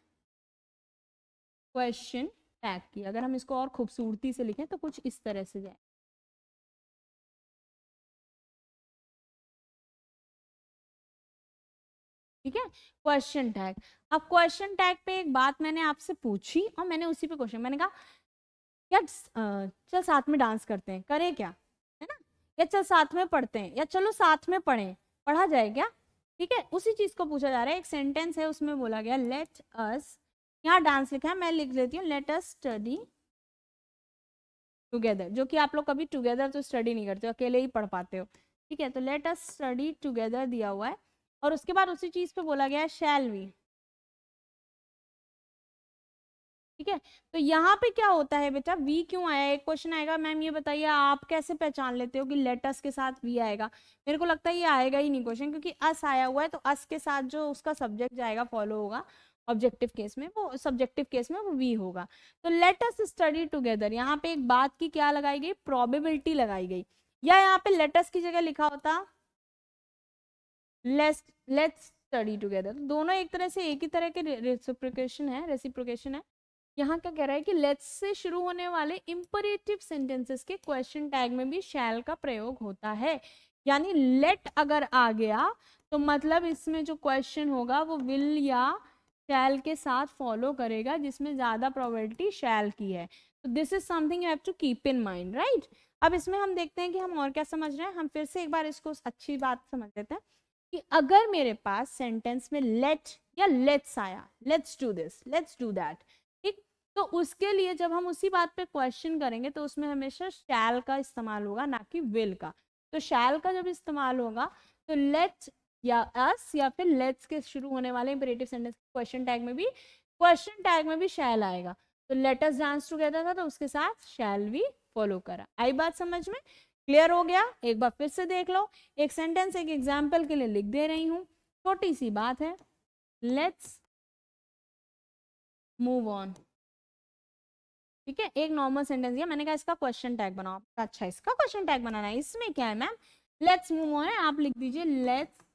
क्वेश्चन टैग की अगर हम इसको और खूबसूरती से लिखें तो कुछ इस तरह से जाए ठीक है क्वेश्चन टैग अब क्वेश्चन टैग पे एक बात मैंने आपसे पूछी और मैंने उसी पे क्वेश्चन मैंने कहा या चल साथ में डांस करते हैं करें क्या है ना या चल साथ में पढ़ते हैं या चलो साथ में पढ़ें पढ़ा जाए क्या ठीक है उसी चीज को पूछा जा रहा है एक सेंटेंस है उसमें बोला गया लेट अस यहाँ डांस लिखा है मैं लिख लेती हूँ लेट अस स्टडी टुगेदर जो कि आप लोग कभी टुगेदर तो स्टडी नहीं करते हो अकेले ही पढ़ पाते हो ठीक है तो लेट अस स्टडी टुगेदर दिया हुआ है और उसके बाद उसी चीज पे बोला गया है शैल वी ठीक है तो यहाँ पे क्या होता है बेटा वी क्यों आया एक क्वेश्चन आएगा मैम ये बताइए आप कैसे पहचान लेते हो कि लेटस के साथ वी आएगा मेरे को लगता है ये आएगा ही नहीं क्वेश्चन क्योंकि अस आया हुआ है तो अस के साथ जो उसका सब्जेक्ट जाएगा फॉलो होगा ऑब्जेक्टिव केस में वो सब्जेक्टिव केस में वो वी होगा तो लेट अस स्टडी टुगेदर यहाँ पे एक बात की क्या लगाई गई प्रोबेबिलिटी लगाई गई या यहाँ पे लेटस की जगह लिखा होता लेट्स लेट्स स्टडी टुगेदर दोनों एक तरह से एक ही तरह के रेसिप्रोकेशन है रेसिप्रोकेशन है यहाँ क्या कह रहा है कि लेट्स से शुरू होने वाले इम्परेटिव सेंटेंसेस के क्वेश्चन टैग में भी शैल का प्रयोग होता है यानी लेट अगर आ गया तो मतलब इसमें जो क्वेश्चन होगा वो विल या शैल के साथ फॉलो करेगा जिसमें ज़्यादा प्रोबेबिलिटी शैल की है तो this is something you have to keep in mind right अब इसमें हम देखते हैं कि हम और क्या समझ रहे हैं हम फिर से एक बार इसको अच्छी बात समझ लेते हैं कि अगर मेरे पास सेंटेंस में लेट या लेट्स आया let's do this let's do that ठीक तो उसके लिए जब हम उसी बात पे क्वेश्चन करेंगे तो उसमें हमेशा शैल का इस्तेमाल होगा ना कि विल का तो शैल का जब इस्तेमाल होगा तो लेट्स या अस या फिर लेट्स के शुरू होने वाले इंपरेटिव सेंटेंस क्वेश्चन टैग में भी क्वेश्चन टैग में भी शैल आएगा तो लेटस डांस टूगेदर था तो उसके साथ शैल भी फॉलो करा आई बात समझ में क्लियर हो गया एक बार फिर से देख लो एक सेंटेंस एक एग्जाम्पल के लिए लिख दे रही हूँ छोटी सी बात है लेट्स मूव ऑन ठीक है एक नॉर्मल सेंटेंस दिया मैंने कहा इसका क्वेश्चन टैग बनाओ अच्छा इसका क्वेश्चन टैग बनाना है इसमें क्या है मैम लेट्स मूव ऑन है आप लिख दीजिए लेट्स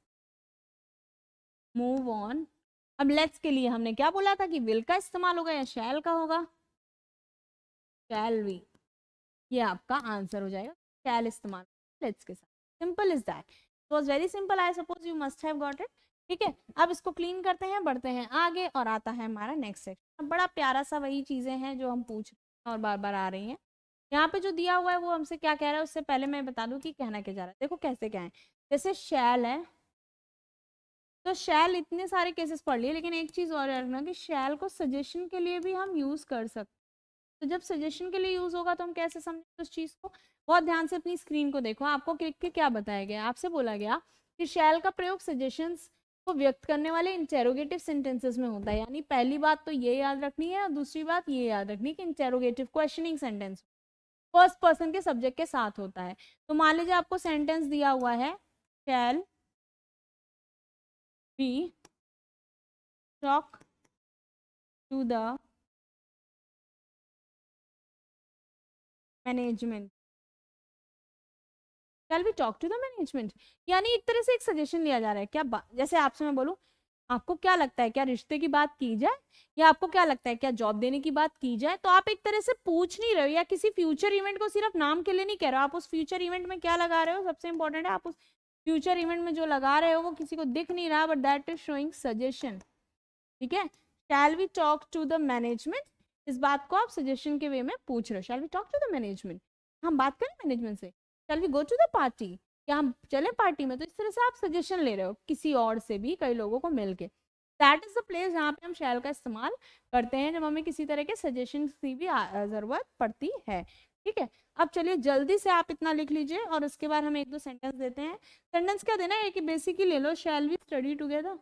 मूव ऑन अब लेट्स के लिए हमने क्या बोला था कि विल का इस्तेमाल होगा या शैल का होगा शैल वी ये आपका आंसर हो जाएगा शैल इस्तेमाल के साथ simple is that it was very simple I suppose you must have got it ठीक है अब इसको क्लीन करते हैं बढ़ते हैं आगे और आता है हमारा नेक्स्ट सेक्शन अब बड़ा प्यारा सा वही चीज़ें हैं जो हम पूछ रहे हैं और बार बार आ रही हैं यहाँ पे जो दिया हुआ है वो हमसे क्या कह रहा है उससे पहले मैं बता दूँ कि कहना क्या जा रहा है देखो कैसे क्या है जैसे शैल है तो शैल इतने सारे केसेस पढ़ लिए लेकिन एक चीज़ और रखना कि शैल को सजेशन के लिए भी हम यूज़ कर सकते तो जब सजेशन के लिए यूज़ होगा तो हम कैसे समझेंगे उस चीज़ को बहुत ध्यान से अपनी स्क्रीन को देखो आपको क्लिक के क्या बताया गया आपसे बोला गया कि शैल का प्रयोग सजेशंस को व्यक्त करने वाले इंटेरोगेटिव सेंटेंसेस में होता है यानी पहली बात तो ये याद रखनी है और दूसरी बात ये याद रखनी है कि interrogative questioning sentence first person के सब्जेक्ट के साथ होता है तो मान लीजिए आपको सेंटेंस दिया हुआ है shall be talk to the management shall we talk to the management यानी एक तरह से एक सजेशन लिया जा रहा है क्या जैसे आपसे मैं बोलूँ आपको क्या लगता है क्या रिश्ते की बात की जाए या आपको क्या लगता है क्या जॉब देने की बात की जाए तो आप एक तरह से पूछ नहीं रहे हो या किसी फ्यूचर इवेंट को सिर्फ नाम के लिए नहीं कह रहे हो आप उस फ्यूचर इवेंट में क्या लगा रहे हो सबसे इंपॉर्टेंट है आप उस फ्यूचर इवेंट में जो लगा रहे हो वो किसी को दिख नहीं रहा but that is showing suggestion ठीक है shall we talk to the management इस बात को आप सजेशन के वे में पूछ रहे हो shall we talk to the management हम बात करें मैनेजमेंट से shall we go to the party या हम चले पार्टी में तो इस तरह से आप सजेशन ले रहे हो किसी और से भी कई लोगों को मिल के दैट इज द प्लेस जहाँ पे हम शैल का इस्तेमाल करते हैं जब हमें किसी तरह के सजेशन की भी ज़रूरत पड़ती है ठीक है अब चलिए जल्दी से आप इतना लिख लीजिए और उसके बाद हम एक दो सेंटेंस देते हैं सेंटेंस क्या देना है कि बेसिकली ले लो शैल वी स्टडी टूगेदर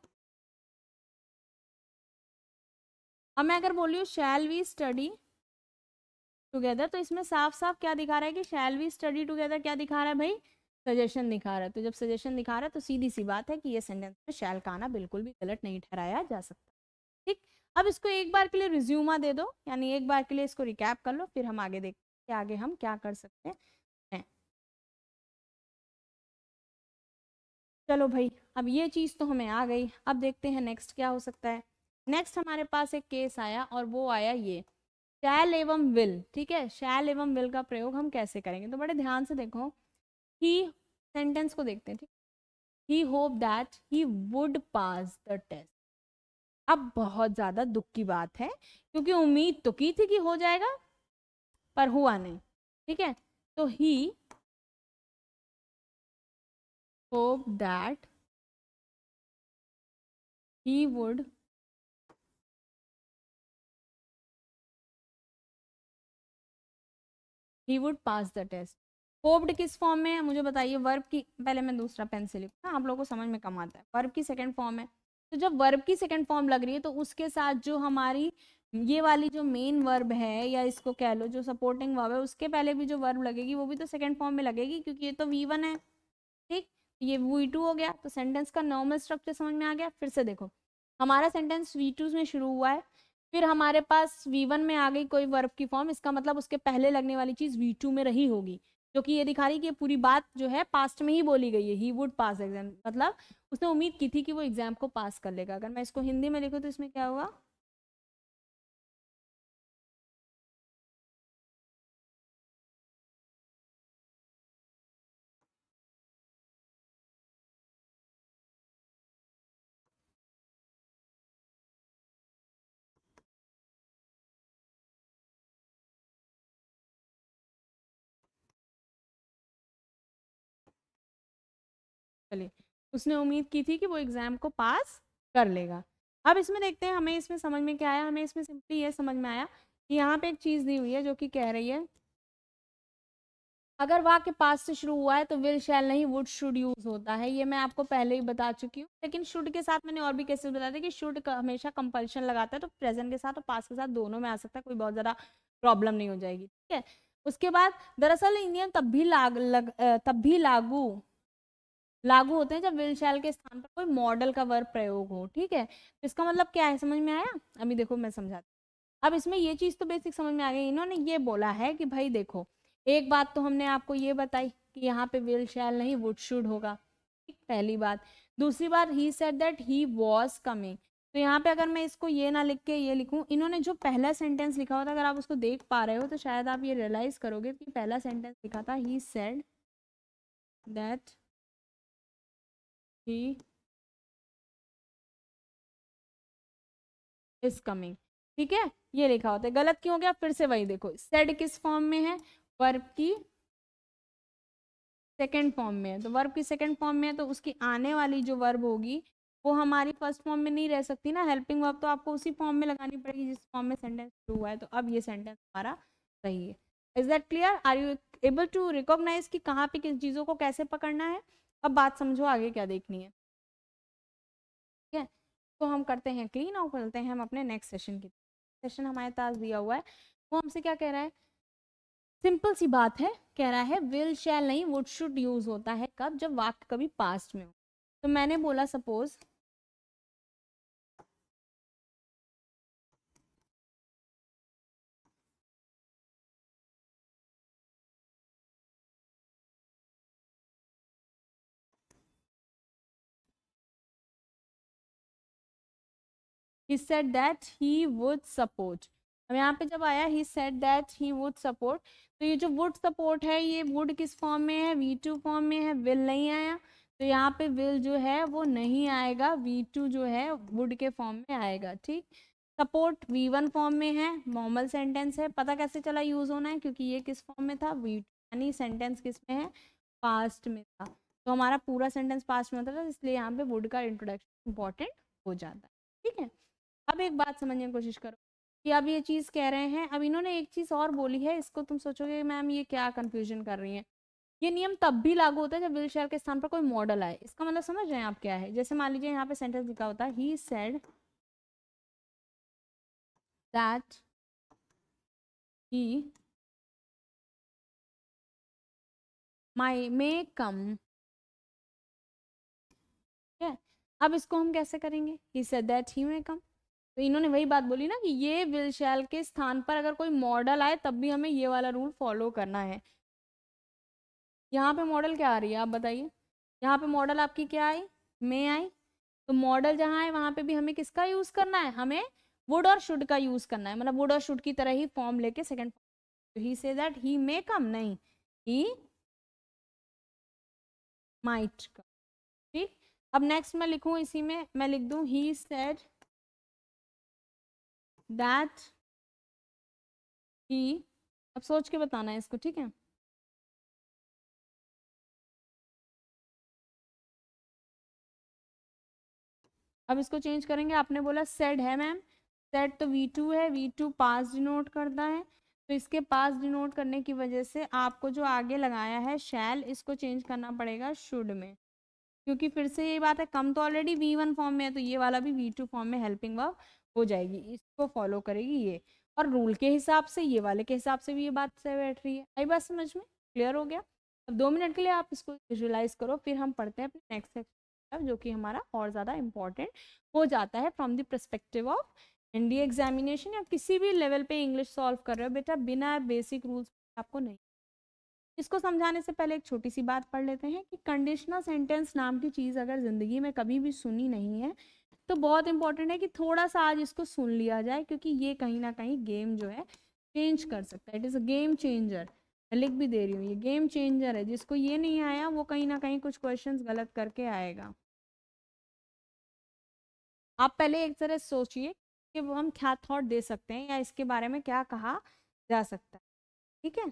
अब मैं अगर बोलूँ शैल वी स्टडी टुगेदर तो इसमें साफ साफ क्या दिखा रहा है कि शैल वी स्टडी टुगेदर क्या दिखा रहा है भाई सजेशन दिखा रहा है तो जब सजेशन दिखा रहा है तो सीधी सी बात है कि ये सेंटेंस में शैल का आना बिल्कुल भी गलत नहीं ठहराया जा सकता ठीक अब इसको एक बार के लिए रिज्यूमा दे दो यानी एक बार के लिए इसको रिकैप कर लो फिर हम आगे देखते हैं कि आगे हम क्या कर सकते हैं चलो भाई अब ये चीज़ तो हमें आ गई अब देखते हैं नेक्स्ट क्या हो सकता है नेक्स्ट हमारे पास एक केस आया और वो आया ये शैल एवं विल ठीक है शैल एवं विल का प्रयोग हम कैसे करेंगे तो बड़े ध्यान से देखो ही सेंटेंस को देखते हैं ठीक he hope that he would pass the test अब बहुत ज़्यादा दुख की बात है क्योंकि उम्मीद तो की थी कि हो जाएगा पर हुआ नहीं ठीक है तो he hope that he would he would pass the test hoped किस फॉर्म में है मुझे बताइए वर्ब की पहले मैं दूसरा पेन से लिखूँ हाँ, आप लोगों को समझ में कम आता है वर्ब की सेकेंड फॉर्म है तो जब वर्ब की सेकेंड फॉर्म लग रही है तो उसके साथ जो हमारी ये वाली जो मेन वर्ब है या इसको कह लो जो सपोर्टिंग वर्ब है उसके पहले भी जो वर्ब लगेगी वो भी तो सेकेंड फॉर्म में लगेगी क्योंकि ये तो वी वन है ठीक ये वी टू हो गया तो सेंटेंस का नॉर्मल स्ट्रक्चर समझ में आ गया फिर से देखो हमारा सेंटेंस वी टू में शुरू हुआ है फिर हमारे पास V1 में आ गई कोई वर्ब की फॉर्म इसका मतलब उसके पहले लगने वाली चीज V2 में रही होगी जो कि ये दिखा रही कि पूरी बात जो है पास्ट में ही बोली गई है ही वुड पास एग्जाम मतलब उसने उम्मीद की थी कि वो एग्जाम को पास कर लेगा अगर मैं इसको हिंदी में लिखूँ तो इसमें क्या हुआ चलिए उसने उम्मीद की थी कि वो एग्ज़ाम को पास कर लेगा अब इसमें देखते हैं हमें इसमें समझ में क्या आया हमें इसमें सिंपली ये समझ में आया कि यहाँ पे एक चीज़ दी हुई है जो कि कह रही है अगर वाक्य पास से शुरू हुआ है तो विल शैल नहीं वुड शुड यूज़ होता है ये मैं आपको पहले ही बता चुकी हूँ लेकिन शुड के साथ मैंने और भी कैसे बताया कि शुड हमेशा कंपल्शन लगाता है तो प्रेजेंट के साथ और पास के साथ दोनों में आ सकता है कोई बहुत ज़्यादा प्रॉब्लम नहीं हो जाएगी ठीक है उसके बाद दरअसल इंडियन तब भी लाग लग तब भी लागू लागू होते हैं जब विल शैल के स्थान पर कोई मॉडल का वर्ब प्रयोग हो ठीक है तो इसका मतलब क्या है समझ में आया अभी देखो मैं समझाती अब इसमें ये चीज़ तो बेसिक समझ में आ गई इन्होंने ये बोला है कि भाई देखो एक बात तो हमने आपको ये बताई कि यहाँ पे विल शैल नहीं वुड शुड होगा ठीक पहली बात दूसरी बात he said that he was coming तो यहाँ पे अगर मैं इसको ये ना लिख के ये लिखूँ इन्होंने जो पहला सेंटेंस लिखा हुआ था अगर आप उसको देख पा रहे हो तो शायद आप ये रियलाइज करोगे कि पहला सेंटेंस लिखा था he said that he is coming ठीक है ये लिखा होता है गलत क्यों हो गया फिर से वही देखो सेड किस फॉर्म में है वर्ब की सेकेंड फॉर्म में है तो वर्ब की सेकेंड फॉर्म में है तो उसकी आने वाली जो वर्ब होगी वो हमारी फर्स्ट फॉर्म में नहीं रह सकती ना हेल्पिंग वर्ब तो आपको उसी फॉर्म में लगानी पड़ेगी जिस फॉर्म में सेंटेंस शुरू हुआ है तो अब ये सेंटेंस हमारा सही है is that clear are you able to recognise कि कहाँ पे किस चीज़ों को कैसे पकड़ना है अब बात समझो आगे क्या देखनी है ठीक है तो हम करते हैं क्लीन और करते हैं हम अपने नेक्स्ट सेशन की सेशन हमारे पास दिया हुआ है वो हमसे क्या कह रहा है सिंपल सी बात है कह रहा है विल शैल नहीं वुड शुड यूज होता है कब जब वाक्य कभी पास्ट में हो तो मैंने बोला suppose he said that he would support अब यहाँ पे जब आया he said that he would support तो ये जो वुड सपोर्ट है ये वुड किस फॉर्म में है वी टू फॉर्म में है विल नहीं आया तो यहाँ पे विल जो है वो नहीं आएगा वी टू जो है वुड के फॉर्म में आएगा ठीक सपोर्ट वी वन फॉर्म में है नॉर्मल सेंटेंस है पता कैसे चला यूज़ होना है क्योंकि ये किस फॉर्म में था वी टू यानी सेंटेंस किस में है पास्ट में था तो हमारा पूरा सेंटेंस पास्ट में होता था इसलिए यहाँ पे वुड का इंट्रोडक्शन इंपॉर्टेंट हो जाता है ठीक है अब एक बात समझने की कोशिश करो कि अब ये चीज़ कह रहे हैं अब इन्होंने एक चीज़ और बोली है इसको तुम सोचोगे मैम ये क्या कन्फ्यूजन कर रही हैं ये नियम तब भी लागू होता है जब विल शेयर के स्थान पर कोई मॉडल आए इसका मतलब समझ रहे हैं आप क्या है जैसे मान लीजिए यहाँ पे सेंटेंस लिखा होता है ही सेड दैट ही माई मे कम अब इसको हम कैसे करेंगे ही said that he may come तो इन्होंने वही बात बोली ना कि ये विल शैल के स्थान पर अगर कोई मॉडल आए तब भी हमें ये वाला रूल फॉलो करना है यहाँ पे मॉडल क्या आ रही है आप बताइए यहाँ पे मॉडल आपकी क्या आई मे आई तो मॉडल जहाँ है वहाँ पे भी हमें किसका यूज करना है हमें वुड और शुड का यूज करना है मतलब वुड और शुड की तरह ही फॉर्म लेके second he say that he मे कम नहीं ही माइट कम ठीक अब नेक्स्ट मैं लिखूँ इसी में मैं लिख दूँ ही सेड दैट ही अब सोच के बताना है इसको ठीक है अब इसको चेंज करेंगे आपने बोला सेड है मैम सेट तो वी टू है वी टू पास डिनोट करता है तो इसके पास डिनोट करने की वजह से आपको जो आगे लगाया है शैल इसको चेंज करना पड़ेगा शुड में क्योंकि फिर से ये बात है कम तो ऑलरेडी वी वन फॉर्म में है तो ये वाला भी वी टू फॉर्म में हेल्पिंग वर्ब हो जाएगी इसको फॉलो करेगी ये और रूल के हिसाब से ये वाले के हिसाब से भी ये बात सही बैठ रही है आई बात समझ में क्लियर हो गया अब दो मिनट के लिए आप इसको विजुलाइज करो फिर हम पढ़ते हैं अपने नेक्स्ट सेक्शन जो कि हमारा और ज़्यादा इम्पॉर्टेंट हो जाता है from the perspective of the examination या किसी भी लेवल पे इंग्लिश सॉल्व कर रहे हो बेटा बिना बेसिक रूल्स आपको नहीं इसको समझाने से पहले एक छोटी सी बात पढ़ लेते हैं कि कंडीशनल सेंटेंस नाम की चीज़ अगर ज़िंदगी में कभी भी सुनी नहीं है तो बहुत इंपॉर्टेंट है कि थोड़ा सा आज इसको सुन लिया जाए क्योंकि ये कहीं ना कहीं गेम जो है चेंज कर सकता है it is a game changer मैं लिख भी दे रही हूँ ये गेम चेंजर है जिसको ये नहीं आया वो कहीं ना कहीं कुछ क्वेश्चन गलत करके आएगा आप पहले एक तरह सोचिए कि वो हम क्या थॉट दे सकते हैं या इसके बारे में क्या कहा जा सकता है ठीक है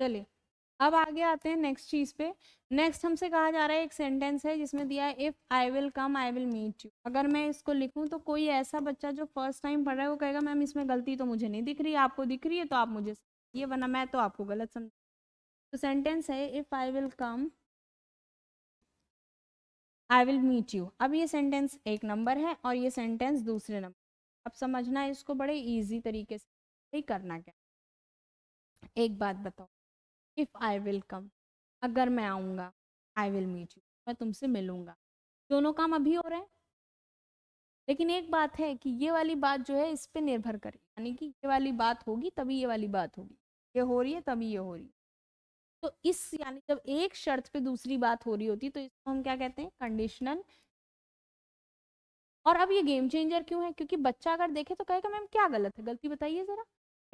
चलिए अब आगे आते हैं नेक्स्ट चीज़ पे नेक्स्ट हमसे कहा जा रहा है एक सेंटेंस है जिसमें दिया है if I will come I will meet you अगर मैं इसको लिखूं तो कोई ऐसा बच्चा जो फर्स्ट टाइम पढ़ रहा है वो कहेगा मैम इसमें गलती तो मुझे नहीं दिख रही आपको दिख रही है तो आप मुझे ये वरना मैं तो आपको गलत समझ तो सेंटेंस है if I will come I will meet you अब ये सेंटेंस एक नंबर है और ये सेंटेंस दूसरे नंबर अब समझना है इसको बड़े ईजी तरीके से करना क्या एक बात बताओ इफ़ आई विल कम अगर मैं आऊँगा आई विल मीट यू मैं तुमसे मिलूँगा दोनों काम अभी हो रहे हैं लेकिन एक बात है कि ये वाली बात जो है इस पर निर्भर करे यानी कि ये वाली बात होगी तभी ये वाली बात होगी ये हो रही है तभी ये हो रही है तो इस यानी जब एक शर्त पे दूसरी बात हो रही होती तो इसको हम क्या कहते हैं कंडीशनल और अब ये गेम चेंजर क्यों है क्योंकि बच्चा अगर देखे तो कहेगा मैम क्या गलत है गलती बताइए ज़रा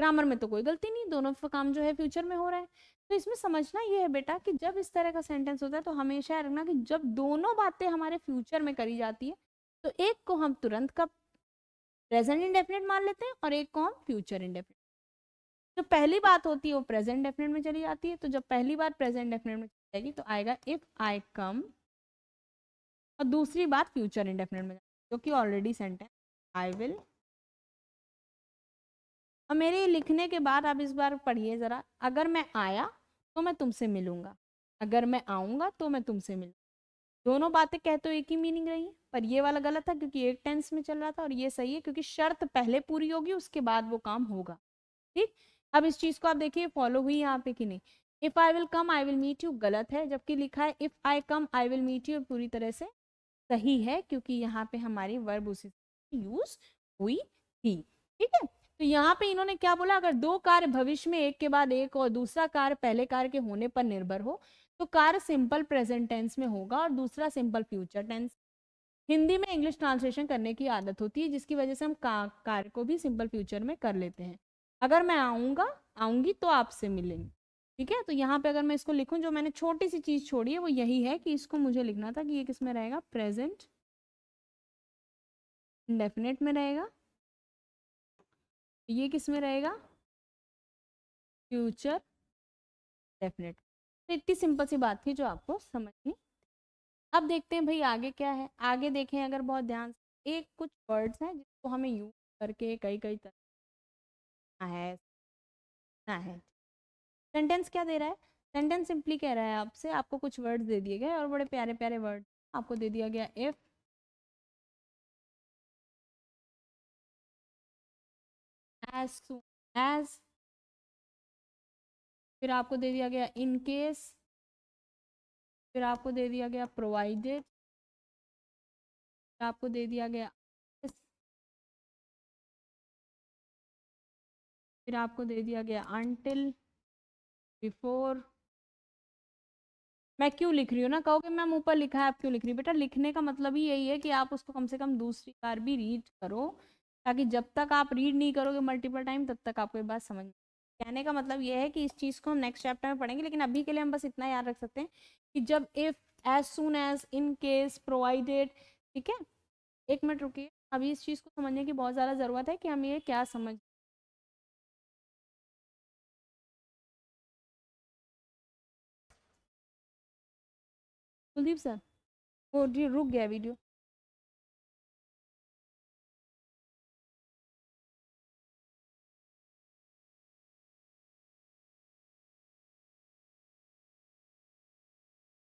ग्रामर में तो कोई गलती नहीं दोनों काम जो है फ्यूचर में हो रहा है तो इसमें समझना ये है बेटा कि जब इस तरह का सेंटेंस होता है तो हमेशा रखना कि जब दोनों बातें हमारे फ्यूचर में करी जाती है तो एक को हम तुरंत का प्रेजेंट इंडेफिनेट मान लेते हैं और एक को हम फ्यूचर इंडेफिनेट जो पहली बात होती है वो प्रेजेंट डेफिनेट में चली जाती है तो जब पहली बार प्रेजेंट डेफिनेट में चली जाएगी तो आएगा इफ आई कम और दूसरी बात फ्यूचर इंडेफिनेट में जो कि ऑलरेडी सेंटेंस आई विल और मेरे लिखने के बाद आप इस बार पढ़िए ज़रा अगर मैं आया तो मैं तुमसे मिलूँगा अगर मैं आऊँगा तो मैं तुमसे मिलूँगा दोनों बातें कह तो एक ही मीनिंग रही है पर ये वाला गलत था क्योंकि एक टेंस में चल रहा था और ये सही है क्योंकि शर्त पहले पूरी होगी उसके बाद वो काम होगा ठीक अब इस चीज़ को आप देखिए फॉलो हुई यहाँ पे कि नहीं if I will come I will meet you गलत है जबकि लिखा है if I come I will meet you पूरी तरह से सही है क्योंकि यहाँ पे हमारी वर्ब उसी यूज हुई थी ठीक है तो यहाँ पे इन्होंने क्या बोला अगर दो कार्य भविष्य में एक के बाद एक और दूसरा कार्य पहले कार्य के होने पर निर्भर हो तो कार्य सिंपल प्रेजेंट टेंस में होगा और दूसरा सिंपल फ्यूचर टेंस हिंदी में इंग्लिश ट्रांसलेशन करने की आदत होती है जिसकी वजह से हम का, कार्य को भी सिंपल फ्यूचर में कर लेते हैं अगर मैं आऊँगा आऊँगी तो आपसे मिलेंगे ठीक है तो यहाँ पे अगर मैं इसको लिखूँ जो मैंने छोटी सी चीज़ छोड़ी है वो यही है कि इसको मुझे लिखना था कि ये किस में रहेगा प्रेजेंट डेफिनेट में रहेगा ये किस में रहेगा फ्यूचर डेफिनेट तो इतनी सिंपल सी बात थी जो आपको समझनी अब देखते हैं भाई आगे क्या है आगे देखें अगर बहुत ध्यान से एक कुछ वर्ड्स हैं जिसको हमें यूज करके कई कई तरह है ना है सेंटेंस क्या दे रहा है सेंटेंस सिंपली कह रहा है आपसे आपको कुछ वर्ड्स दे दिए गए और बड़े प्यारे प्यारे वर्ड आपको दे दिया गया इफ़ एज सुन एज फिर आपको दे दिया गया इन केस फिर आपको दे दिया गया प्रोवाइडेड आपको दे दिया गया फिर आपको दे दिया गया अंटिल बिफोर मैं क्यों लिख रही हूँ ना कहो कि मैम ऊपर लिखा है आप क्यों लिख रही हूँ बेटा लिखने का मतलब ही यही है कि आप उसको कम से कम दूसरी बार भी रीड करो ताकि जब तक आप रीड नहीं करोगे मल्टीपल टाइम तब तक आपको ये बात समझ कहने का मतलब ये है कि इस चीज़ को हम नेक्स्ट चैप्टर में पढ़ेंगे लेकिन अभी के लिए हम बस इतना याद रख सकते हैं कि जब if as soon as in case provided ठीक है एक मिनट रुकी अभी इस चीज़ को समझने की बहुत ज़्यादा ज़रूरत है कि हम ये क्या समझ कुलदीप सर वो जी रुक गया वीडियो